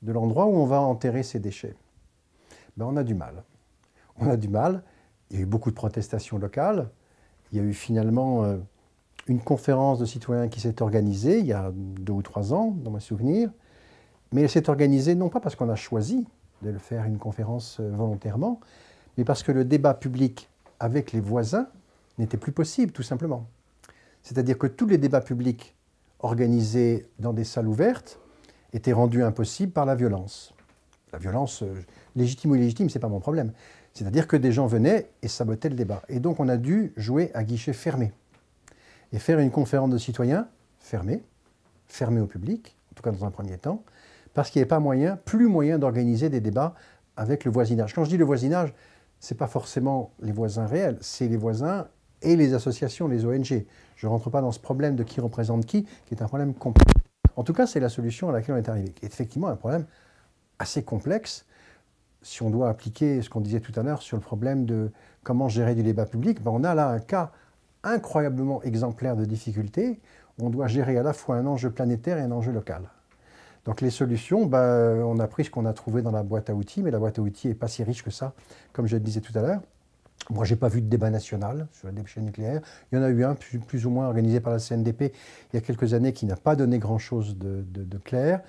de l'endroit où on va enterrer ces déchets ben, on a du mal. On a du mal. Il y a eu beaucoup de protestations locales. Il y a eu finalement euh, une conférence de citoyens qui s'est organisée il y a deux ou trois ans, dans mes souvenirs. Mais elle s'est organisée non pas parce qu'on a choisi de le faire une conférence euh, volontairement, mais parce que le débat public avec les voisins n'était plus possible, tout simplement. C'est-à-dire que tous les débats publics organisés dans des salles ouvertes étaient rendus impossibles par la violence. La violence, euh, légitime ou illégitime, c'est pas mon problème. C'est-à-dire que des gens venaient et sabotaient le débat. Et donc on a dû jouer à guichet fermé. Et faire une conférence de citoyens fermée, fermée au public, en tout cas dans un premier temps, parce qu'il n'y avait pas moyen, plus moyen d'organiser des débats avec le voisinage. Quand je dis le voisinage, c'est pas forcément les voisins réels, c'est les voisins et les associations, les ONG. Je ne rentre pas dans ce problème de qui représente qui, qui est un problème complexe. En tout cas, c'est la solution à laquelle on est arrivé, effectivement un problème assez complexe, si on doit appliquer ce qu'on disait tout à l'heure sur le problème de comment gérer du débat public, ben on a là un cas incroyablement exemplaire de difficulté. on doit gérer à la fois un enjeu planétaire et un enjeu local. Donc les solutions, ben, on a pris ce qu'on a trouvé dans la boîte à outils, mais la boîte à outils n'est pas si riche que ça, comme je le disais tout à l'heure. Moi, je n'ai pas vu de débat national sur la déchets nucléaire. Il y en a eu un, plus ou moins organisé par la CNDP il y a quelques années, qui n'a pas donné grand-chose de clair.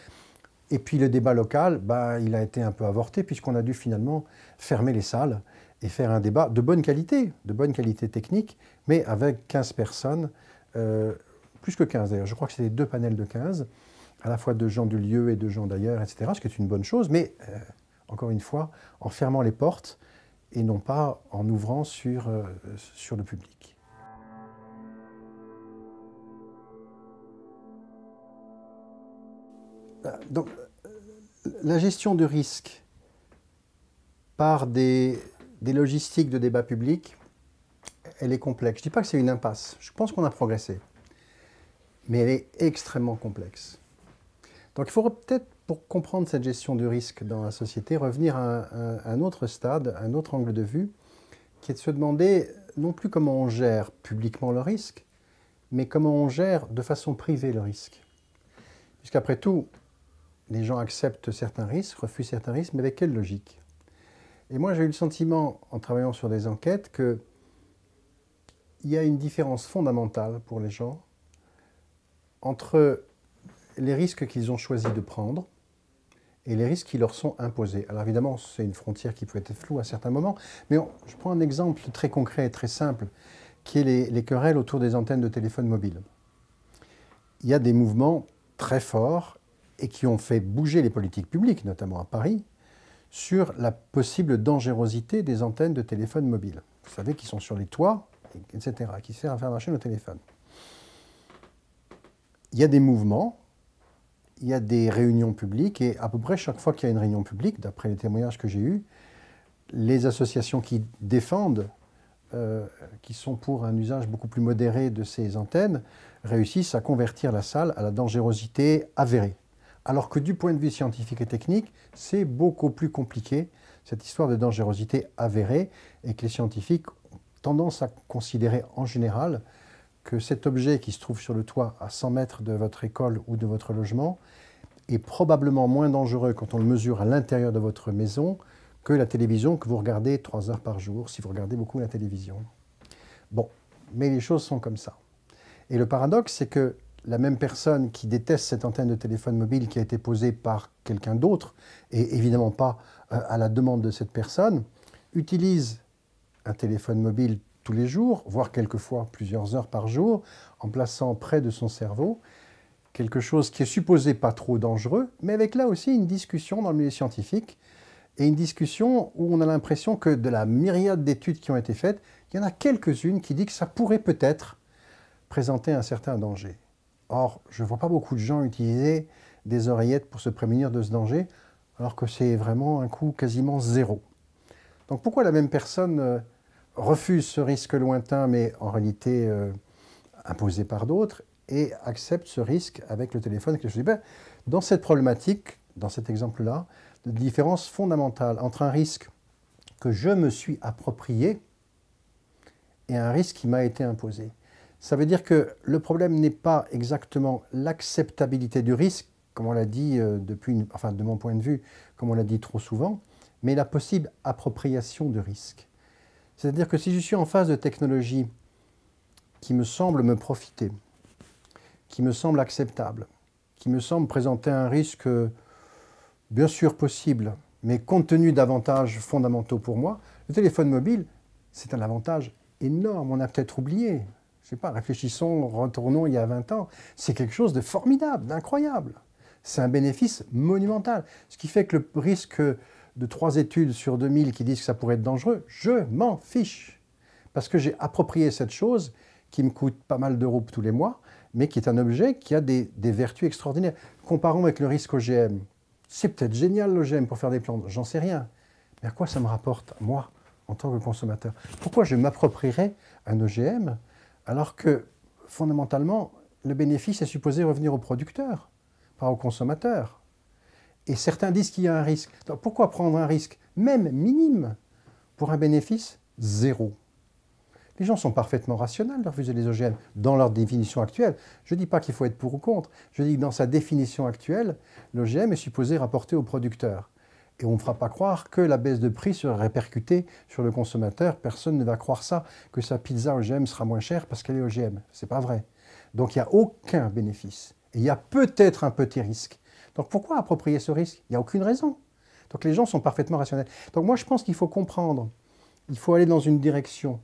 Et puis le débat local, ben, il a été un peu avorté puisqu'on a dû finalement fermer les salles et faire un débat de bonne qualité, de bonne qualité technique, mais avec 15 personnes, euh, plus que 15 d'ailleurs. Je crois que c'était deux panels de 15, à la fois de gens du lieu et de gens d'ailleurs, etc., ce qui est une bonne chose, mais euh, encore une fois, en fermant les portes et non pas en ouvrant sur, euh, sur le public. Euh, donc, la gestion du risque par des, logistiques de débat public, elle est complexe. Je ne dis pas que c'est une impasse. Je pense qu'on a progressé. Mais elle est extrêmement complexe. Donc il faudrait peut-être, pour comprendre cette gestion du risque dans la société, revenir à, un autre stade, à un autre angle de vue, qui est de se demander non plus comment on gère publiquement le risque, mais comment on gère de façon privée le risque. Puisqu'après tout, les gens acceptent certains risques, refusent certains risques, mais avec quelle logique Et moi, j'ai eu le sentiment, en travaillant sur des enquêtes, que il y a une différence fondamentale pour les gens entre les risques qu'ils ont choisi de prendre et les risques qui leur sont imposés. Alors évidemment, c'est une frontière qui peut être floue à certains moments, mais je prends un exemple très concret et très simple, qui est les, les querelles autour des antennes de téléphone mobile. Il y a des mouvements très forts et qui ont fait bouger les politiques publiques, notamment à Paris, sur la possible dangerosité des antennes de téléphone mobile. Vous savez, qui sont sur les toits, etc., qui servent à faire marcher nos téléphones. Il y a des mouvements, il y a des réunions publiques, et à peu près chaque fois qu'il y a une réunion publique, d'après les témoignages que j'ai eus, les associations qui défendent, euh, qui sont pour un usage beaucoup plus modéré de ces antennes, réussissent à convertir la salle à la dangerosité avérée. Alors que du point de vue scientifique et technique, c'est beaucoup plus compliqué, cette histoire de dangerosité avérée, et que les scientifiques ont tendance à considérer en général que cet objet qui se trouve sur le toit à 100 mètres de votre école ou de votre logement est probablement moins dangereux quand on le mesure à l'intérieur de votre maison que la télévision que vous regardez 3 heures par jour, si vous regardez beaucoup la télévision. Bon, mais les choses sont comme ça. Et le paradoxe, c'est que la même personne qui déteste cette antenne de téléphone mobile qui a été posée par quelqu'un d'autre, et évidemment pas euh, à la demande de cette personne, utilise un téléphone mobile tous les jours, voire quelquefois plusieurs heures par jour, en plaçant près de son cerveau quelque chose qui est supposé pas trop dangereux, mais avec là aussi une discussion dans le milieu scientifique, et une discussion où on a l'impression que de la myriade d'études qui ont été faites, il y en a quelques-unes qui disent que ça pourrait peut-être présenter un certain danger. Or, je ne vois pas beaucoup de gens utiliser des oreillettes pour se prémunir de ce danger, alors que c'est vraiment un coût quasiment zéro. Donc pourquoi la même personne euh, refuse ce risque lointain, mais en réalité euh, imposé par d'autres, et accepte ce risque avec le téléphone que je dis Dans cette problématique, dans cet exemple-là, de différence fondamentale entre un risque que je me suis approprié et un risque qui m'a été imposé. Ça veut dire que le problème n'est pas exactement l'acceptabilité du risque, comme on l'a dit euh, depuis, enfin de mon point de vue, comme on l'a dit trop souvent, mais la possible appropriation de risque. C'est-à-dire que si je suis en phase de technologie qui me semble me profiter, qui me semble acceptable, qui me semble présenter un risque euh, bien sûr possible, mais compte tenu d'avantages fondamentaux pour moi, le téléphone mobile, c'est un avantage énorme, on a peut-être oublié, je sais pas, réfléchissons, retournons il y a 20 ans. C'est quelque chose de formidable, d'incroyable. C'est un bénéfice monumental. Ce qui fait que le risque de trois études sur 2000 qui disent que ça pourrait être dangereux, je m'en fiche. Parce que j'ai approprié cette chose qui me coûte pas mal d'euros tous les mois, mais qui est un objet qui a des, des vertus extraordinaires. Comparons avec le risque OGM. C'est peut-être génial l'OGM pour faire des plantes, j'en sais rien. Mais à quoi ça me rapporte, moi, en tant que consommateur Pourquoi je m'approprierais un OGM e alors que, fondamentalement, le bénéfice est supposé revenir au producteur, pas au consommateur. Et certains disent qu'il y a un risque. pourquoi prendre un risque, même minime, pour un bénéfice zéro Les gens sont parfaitement rationnels de refuser les OGM dans leur définition actuelle. Je ne dis pas qu'il faut être pour ou contre. Je dis que dans sa définition actuelle, l'OGM est supposé rapporter au producteur. Et on ne fera pas croire que la baisse de prix sera répercutée sur le consommateur. Personne ne va croire ça, que sa pizza OGM sera moins chère parce qu'elle est OGM. C'est pas vrai. Donc il n'y a aucun bénéfice. Et il y a peut-être un petit risque. Donc pourquoi approprier ce risque Il n'y a aucune raison. Donc les gens sont parfaitement rationnels. Donc moi je pense qu'il faut comprendre, il faut aller dans une direction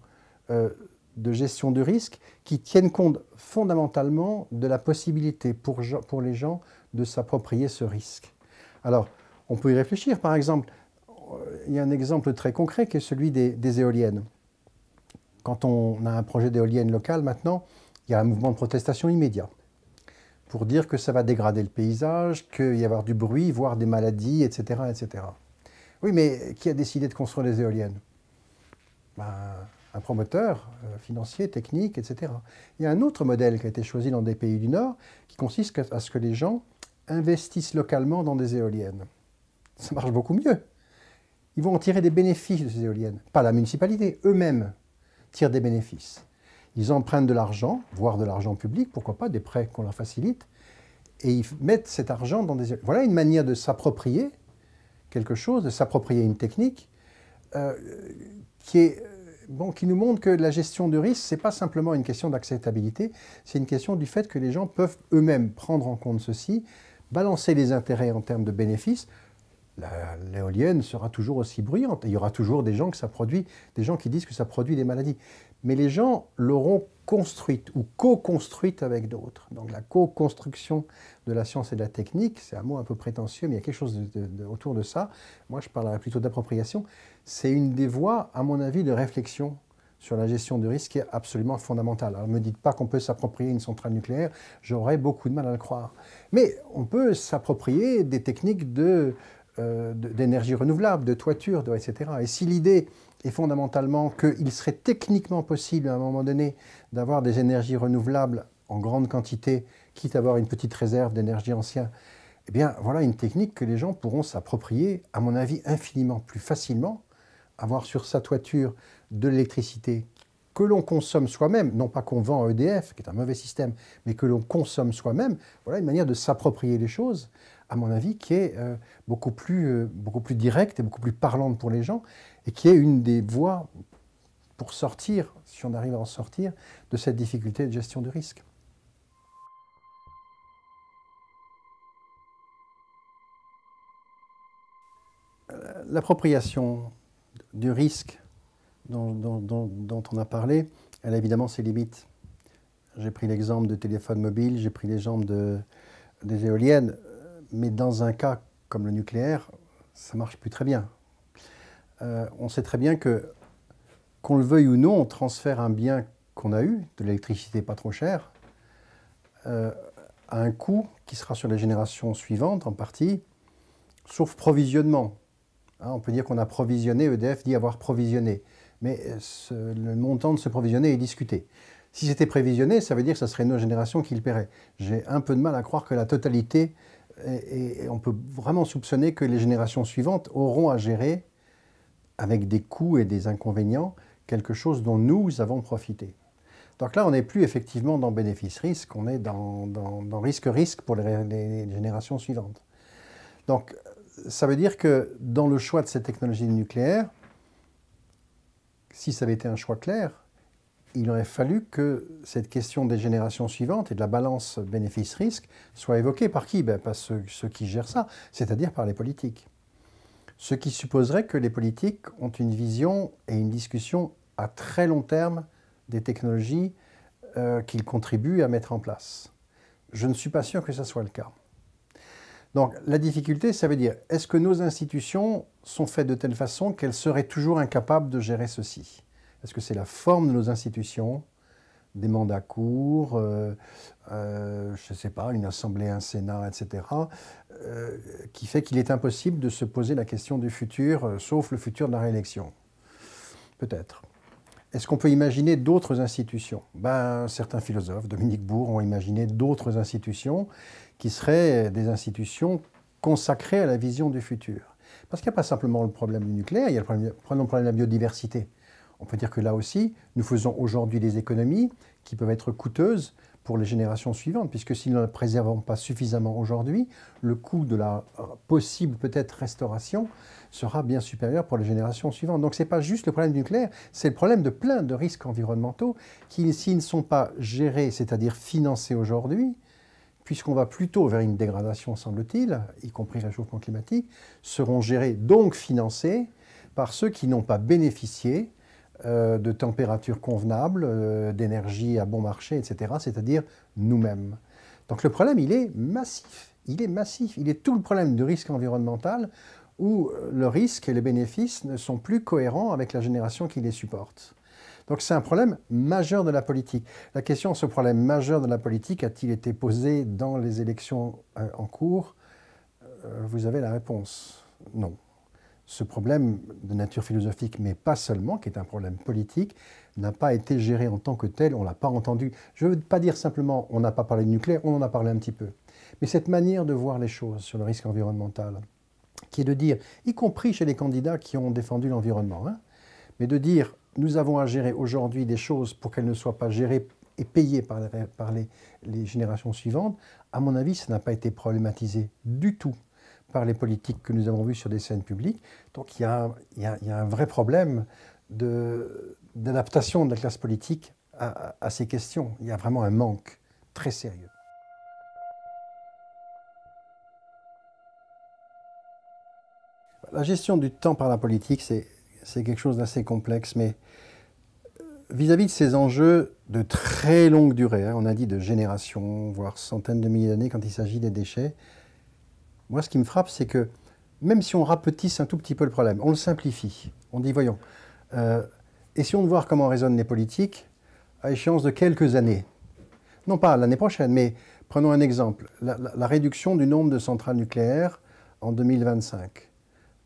euh, de gestion de risque qui tienne compte fondamentalement de la possibilité pour, pour les gens de s'approprier ce risque. Alors, on peut y réfléchir, par exemple. Euh, il y a un exemple très concret qui est celui des, éoliennes. Quand on a un projet d'éolienne locale maintenant, il y a un mouvement de protestation immédiat pour dire que ça va dégrader le paysage, qu'il y avoir du bruit, voire des maladies, etc. etc. Oui, mais qui a décidé de construire les éoliennes ben, Un promoteur euh, financier, technique, etc. Il y a un autre modèle qui a été choisi dans des pays du Nord qui consiste à ce que les gens investissent localement dans des éoliennes ça marche beaucoup mieux. Ils vont en tirer des bénéfices de ces éoliennes. Pas la municipalité, eux-mêmes tirent des bénéfices. Ils empruntent de l'argent, voire de l'argent public, pourquoi pas, des prêts qu'on leur facilite, et ils mettent cet argent dans des... Voilà une manière de s'approprier quelque chose, de s'approprier une technique, euh, qui, est, euh, qui nous montre que la gestion de risque, ce n'est pas simplement une question d'acceptabilité, c'est une question du fait que les gens peuvent eux-mêmes prendre en compte ceci, balancer les intérêts en termes de bénéfices, l'éolienne sera toujours aussi bruyante. il y aura toujours des gens que ça produit, des gens qui disent que ça produit des maladies. Mais les gens l'auront construite ou co-construite avec d'autres. Donc la co-construction de la science et de la technique, c'est un mot un peu prétentieux, mais il y a quelque chose de, autour de ça. Moi, je parlerais plutôt d'appropriation. C'est une des voies, à mon avis, de réflexion sur la gestion du risque qui est absolument fondamentale. Alors ne me dites pas qu'on peut s'approprier une centrale nucléaire, j'aurais beaucoup de mal à le croire. Mais on peut s'approprier des techniques de euh, d'énergie renouvelable, de toiture, etc. Et si l'idée est fondamentalement qu'il serait techniquement possible à un moment donné d'avoir des énergies renouvelables en grande quantité, quitte à avoir une petite réserve d'énergie ancienne, eh bien voilà une technique que les gens pourront s'approprier, à mon avis, infiniment plus facilement, avoir sur sa toiture de l'électricité que l'on consomme soi-même, non pas qu'on vend à EDF, qui est un mauvais système, mais que l'on consomme soi-même, voilà une manière de s'approprier les choses à mon avis, qui est euh, beaucoup, plus, euh, plus directe et beaucoup plus parlante pour les gens, et qui est une des voies pour sortir, si on arrive à en sortir, de cette difficulté de gestion du risque. Euh, l'appropriation du risque dont, on a parlé, elle a évidemment ses limites. J'ai pris l'exemple de téléphone mobile, j'ai pris l'exemple de, des éoliennes mais dans un cas comme le nucléaire, ça marche plus très bien. Euh, on sait très bien que, qu'on le veuille ou non, on transfère un bien qu'on a eu, de l'électricité pas trop chère, euh, à un coût qui sera sur les générations suivantes, en partie, sauf provisionnement. Hein, on peut dire qu'on a provisionné, EDF dit avoir provisionné, mais euh, le montant de ce provisionné est discuté. Si c'était prévisionné, ça veut dire que ce serait nos générations qui le paieraient. J'ai un peu de mal à croire que la totalité et, on peut vraiment soupçonner que les générations suivantes auront à gérer, avec des coûts et des inconvénients, quelque chose dont nous avons profité. Donc là, on n'est plus effectivement dans bénéfice-risque, on est dans, risque-risque pour les, les, générations suivantes. Donc ça veut dire que dans le choix de cette technologie nucléaire, si ça avait été un choix clair, il aurait fallu que cette question des générations suivantes et de la balance bénéfice-risque soit évoquée par qui ben, Par ceux, qui gèrent ça, c'est-à-dire par les politiques. Ce qui supposerait que les politiques ont une vision et une discussion à très long terme des technologies euh, qu'ils contribuent à mettre en place. Je ne suis pas sûr que ça soit le cas. Donc la difficulté, ça veut dire, est-ce que nos institutions sont faites de telle façon qu'elles seraient toujours incapables de gérer ceci est-ce que c'est la forme de nos institutions, des mandats courts, euh, euh, je ne sais pas, une assemblée, un Sénat, etc., euh, qui fait qu'il est impossible de se poser la question du futur, sauf le futur de la réélection. Peut-être. Est-ce qu'on peut imaginer d'autres institutions ben, Certains philosophes, Dominique Bourg, ont imaginé d'autres institutions qui seraient des institutions consacrées à la vision du futur. Parce qu'il n'y a pas simplement le problème du nucléaire, il y a le problème de la biodiversité. On peut dire que là aussi, nous faisons aujourd'hui des économies qui peuvent être coûteuses pour les générations suivantes, puisque si nous ne préservons pas suffisamment aujourd'hui, le coût de la euh, possible peut-être restauration sera bien supérieur pour les générations suivantes. Donc ce n'est pas juste le problème du nucléaire, c'est le problème de plein de risques environnementaux qui, s'ils ne sont pas gérés, c'est-à-dire financés aujourd'hui, puisqu'on va plutôt vers une dégradation, semble-t-il, y compris réchauffement climatique, seront gérés, donc financés, par ceux qui n'ont pas bénéficié euh, de température convenable, euh, d'énergie à bon marché, etc., c'est-à-dire nous-mêmes. Donc le problème, il est massif. Il est massif. Il est tout le problème du risque environnemental où euh, le risque et les bénéfices ne sont plus cohérents avec la génération qui les supporte. Donc c'est un problème majeur de la politique. La question ce problème majeur de la politique a-t-il été posé dans les élections en cours Vous avez la réponse. Non ce problème de nature philosophique, mais pas seulement, qui est un problème politique, n'a pas été géré en tant que tel, on ne l'a pas entendu. Je ne veux pas dire simplement on n'a pas parlé du nucléaire, on en a parlé un petit peu. Mais cette manière de voir les choses sur le risque environnemental, qui est de dire, y compris chez les candidats qui ont défendu l'environnement, hein, mais de dire nous avons à gérer aujourd'hui des choses pour qu'elles ne soient pas gérées et payées par les générations suivantes, à mon avis, ça n'a pas été problématisé du tout par les politiques que nous avons vues sur des scènes publiques. Donc il y a un, vrai problème d'adaptation de, la classe politique à, ces questions. Il y a vraiment un manque très sérieux. La gestion du temps par la politique, c'est quelque chose d'assez complexe, mais euh, vis-à-vis de ces enjeux de très longue durée, hein, on a dit de générations, voire centaines de milliers d'années quand il s'agit des déchets, moi, ce qui me frappe, c'est que même si on rapetisse un tout petit peu le problème, on le simplifie, on dit, voyons, euh, essayons de voir comment raisonnent les politiques à échéance de quelques années. Non pas l'année prochaine, mais prenons un exemple, la, réduction du nombre de centrales nucléaires en 2025.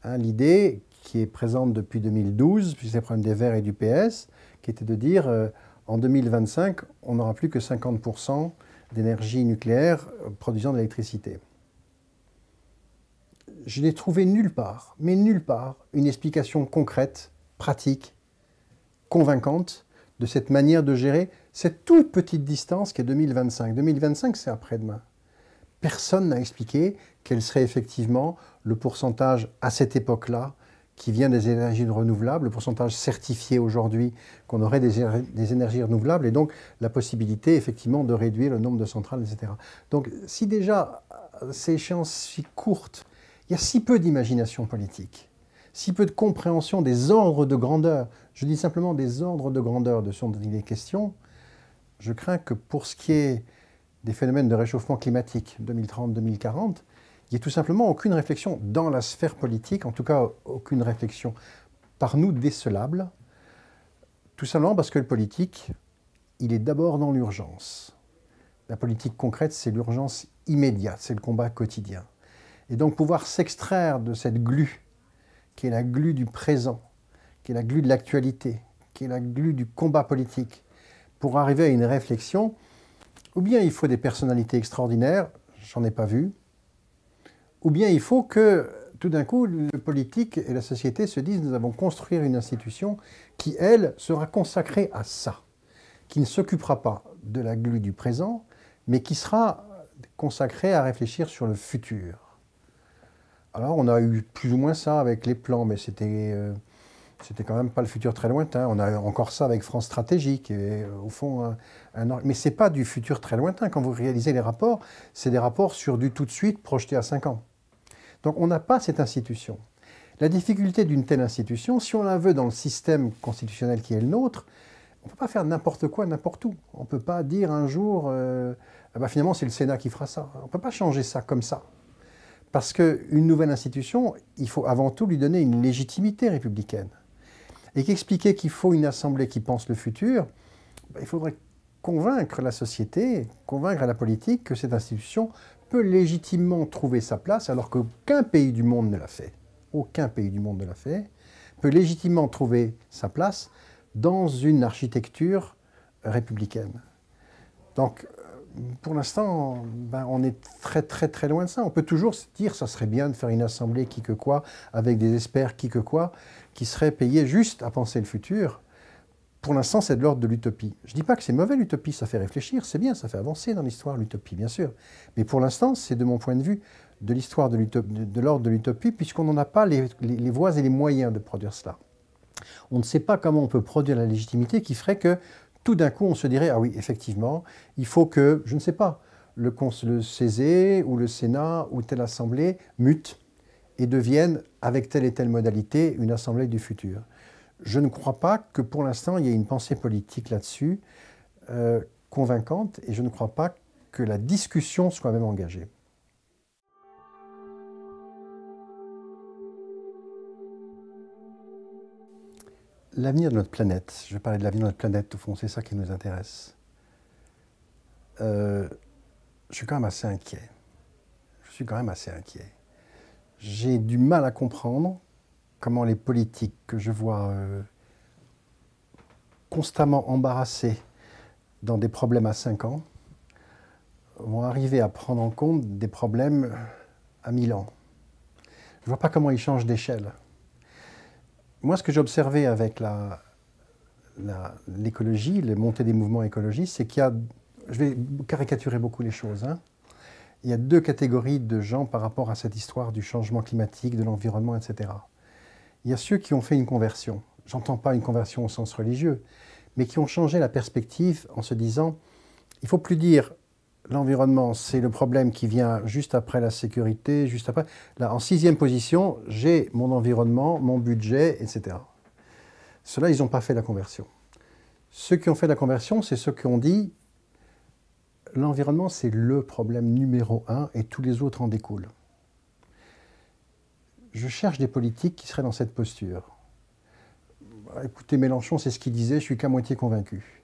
Hein, l'idée qui est présente depuis 2012, puis le problème des Verts et du PS, qui était de dire, euh, en 2025, on n'aura plus que 50% d'énergie nucléaire euh, produisant de l'électricité je n'ai trouvé nulle part, mais nulle part, une explication concrète, pratique, convaincante de cette manière de gérer cette toute petite distance qui est 2025. 2025, c'est après-demain. Personne n'a expliqué quel serait effectivement le pourcentage à cette époque-là qui vient des énergies renouvelables, le pourcentage certifié aujourd'hui qu'on aurait des, des, énergies renouvelables, et donc la possibilité effectivement de réduire le nombre de centrales, etc. Donc si déjà euh, ces échéances si courtes il y a si peu d'imagination politique, si peu de compréhension des ordres de grandeur. Je dis simplement des ordres de grandeur de son il est question. Je crains que pour ce qui est des phénomènes de réchauffement climatique 2030-2040, il n'y ait tout simplement aucune réflexion dans la sphère politique, en tout cas aucune réflexion par nous décelable, tout simplement parce que le politique, il est d'abord dans l'urgence. La politique concrète, c'est l'urgence immédiate, c'est le combat quotidien. Et donc pouvoir s'extraire de cette glu, qui est la glu du présent, qui est la glu de l'actualité, qui est la glu du combat politique, pour arriver à une réflexion, ou bien il faut des personnalités extraordinaires, j'en ai pas vu, ou bien il faut que tout d'un coup le politique et la société se disent nous avons construire une institution qui, elle, sera consacrée à ça, qui ne s'occupera pas de la glu du présent, mais qui sera consacrée à réfléchir sur le futur. Alors, on a eu plus ou moins ça avec les plans, mais c'était euh, c'était quand même pas le futur très lointain. On a encore ça avec France Stratégique, et euh, au fond, mais c'est pas du futur très lointain. Quand vous réalisez les rapports, c'est des rapports sur du tout de suite projeté à 5 ans. Donc on n'a pas cette institution. La difficulté d'une telle institution, si on la veut dans le système constitutionnel qui est le nôtre, on ne peut pas faire n'importe quoi, n'importe où. On ne peut pas dire un jour, euh, ah bah, finalement c'est le Sénat qui fera ça. On ne peut pas changer ça comme ça. Parce qu'une nouvelle institution, il faut avant tout lui donner une légitimité républicaine. Et qu'expliquer qu'il faut une assemblée qui pense le futur, bah, il faudrait convaincre la société, convaincre la politique que cette institution peut légitimement trouver sa place alors qu'aucun pays du monde ne l'a fait. Aucun pays du monde ne l'a fait. Peut légitimement trouver sa place dans une architecture républicaine. Donc pour l'instant, ben, on est très très très loin de ça. On peut toujours se dire, ça serait bien de faire une assemblée qui que quoi, avec des experts qui que quoi, qui seraient payés juste à penser le futur. Pour l'instant, c'est de l'ordre de l'utopie. Je ne dis pas que c'est mauvais l'utopie, ça fait réfléchir, c'est bien, ça fait avancer dans l'histoire l'utopie, bien sûr. Mais pour l'instant, c'est de mon point de vue de l'histoire de l'ordre de l'utopie, puisqu'on n'en a pas les, les voies et les moyens de produire cela. On ne sait pas comment on peut produire la légitimité qui ferait que tout d'un coup, on se dirait, ah oui, effectivement, il faut que, je ne sais pas, le, le ou le Sénat ou telle assemblée mute et devienne avec telle et telle modalité, une assemblée du futur. Je ne crois pas que pour l'instant, il y ait une pensée politique là-dessus euh, convaincante et je ne crois pas que la discussion soit même engagée. l'avenir de notre planète. Je vais parler de l'avenir de notre planète, au fond, c'est ça qui nous intéresse. Euh, je suis quand même assez inquiet. Je suis quand même assez inquiet. J'ai du mal à comprendre comment les politiques que je vois euh, constamment embarrassées dans des problèmes à 5 ans vont arriver à prendre en compte des problèmes à 1000 ans. Je ne vois pas comment ils changent d'échelle moi, ce que j'ai observé avec l'écologie, la, montée les montées des mouvements écologistes, c'est qu'il y a, je vais caricaturer beaucoup les choses, hein. il y a deux catégories de gens par rapport à cette histoire du changement climatique, de l'environnement, etc. Il y a ceux qui ont fait une conversion, j'entends pas une conversion au sens religieux, mais qui ont changé la perspective en se disant, il faut plus dire l'environnement, c'est le problème qui vient juste après la sécurité, juste après. Là, en sixième position, j'ai mon environnement, mon budget, etc. Cela, ils n'ont pas fait la conversion. Ceux qui ont fait la conversion, c'est ceux qui ont dit l'environnement, c'est le problème numéro un et tous les autres en découlent. Je cherche des politiques qui seraient dans cette posture. Bah, écoutez, Mélenchon, c'est ce qu'il disait, je suis qu'à moitié convaincu.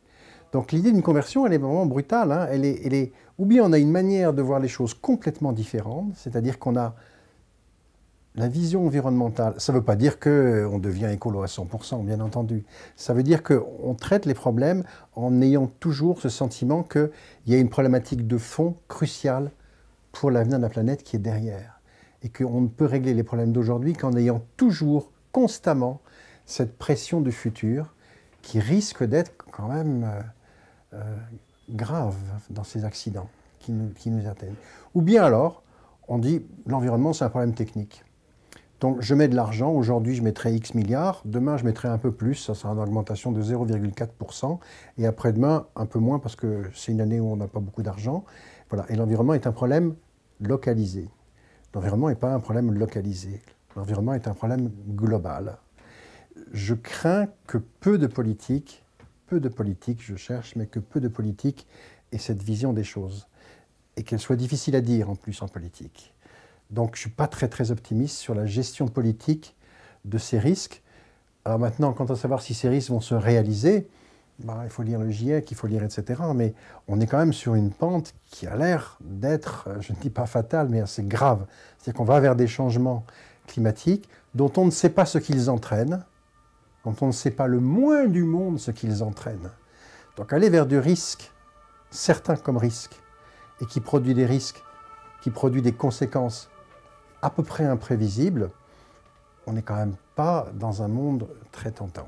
Donc l'idée d'une conversion, elle est vraiment brutale. Hein. Elle, est, ou bien on a une manière de voir les choses complètement différente, c'est-à-dire qu'on a la vision environnementale. Ça ne veut pas dire qu'on euh, devient écolo à 100%, bien entendu. Ça veut dire qu'on traite les problèmes en ayant toujours ce sentiment qu'il y a une problématique de fond cruciale pour l'avenir de la planète qui est derrière. Et qu'on ne peut régler les problèmes d'aujourd'hui qu'en ayant toujours, constamment, cette pression du futur qui risque d'être quand même euh, euh, graves dans ces accidents qui nous, atteignent. Ou bien alors, on dit l'environnement, c'est un problème technique. Donc je mets de l'argent, aujourd'hui je mettrai X milliards, demain je mettrai un peu plus, ça sera une augmentation de 0,4%, et après-demain un peu moins parce que c'est une année où on n'a pas beaucoup d'argent. Voilà. Et l'environnement est un problème localisé. L'environnement n'est pas un problème localisé, l'environnement est un problème global. Je crains que peu de politiques peu de politique, je cherche, mais que peu de politique et cette vision des choses. Et qu'elle soit difficile à dire en plus en politique. Donc je ne suis pas très très optimiste sur la gestion politique de ces risques. Alors maintenant, quant à savoir si ces risques vont se réaliser, ben, il faut lire le GIEC, il faut lire etc. Mais on est quand même sur une pente qui a l'air d'être, je ne dis pas fatale, mais assez grave. C'est-à-dire qu'on va vers des changements climatiques dont on ne sait pas ce qu'ils entraînent quand on ne sait pas le moins du monde ce qu'ils entraînent. Donc aller vers du risque, certain comme risque, et qui produit des risques, qui produit des conséquences à peu près imprévisibles, on n'est quand même pas dans un monde très tentant.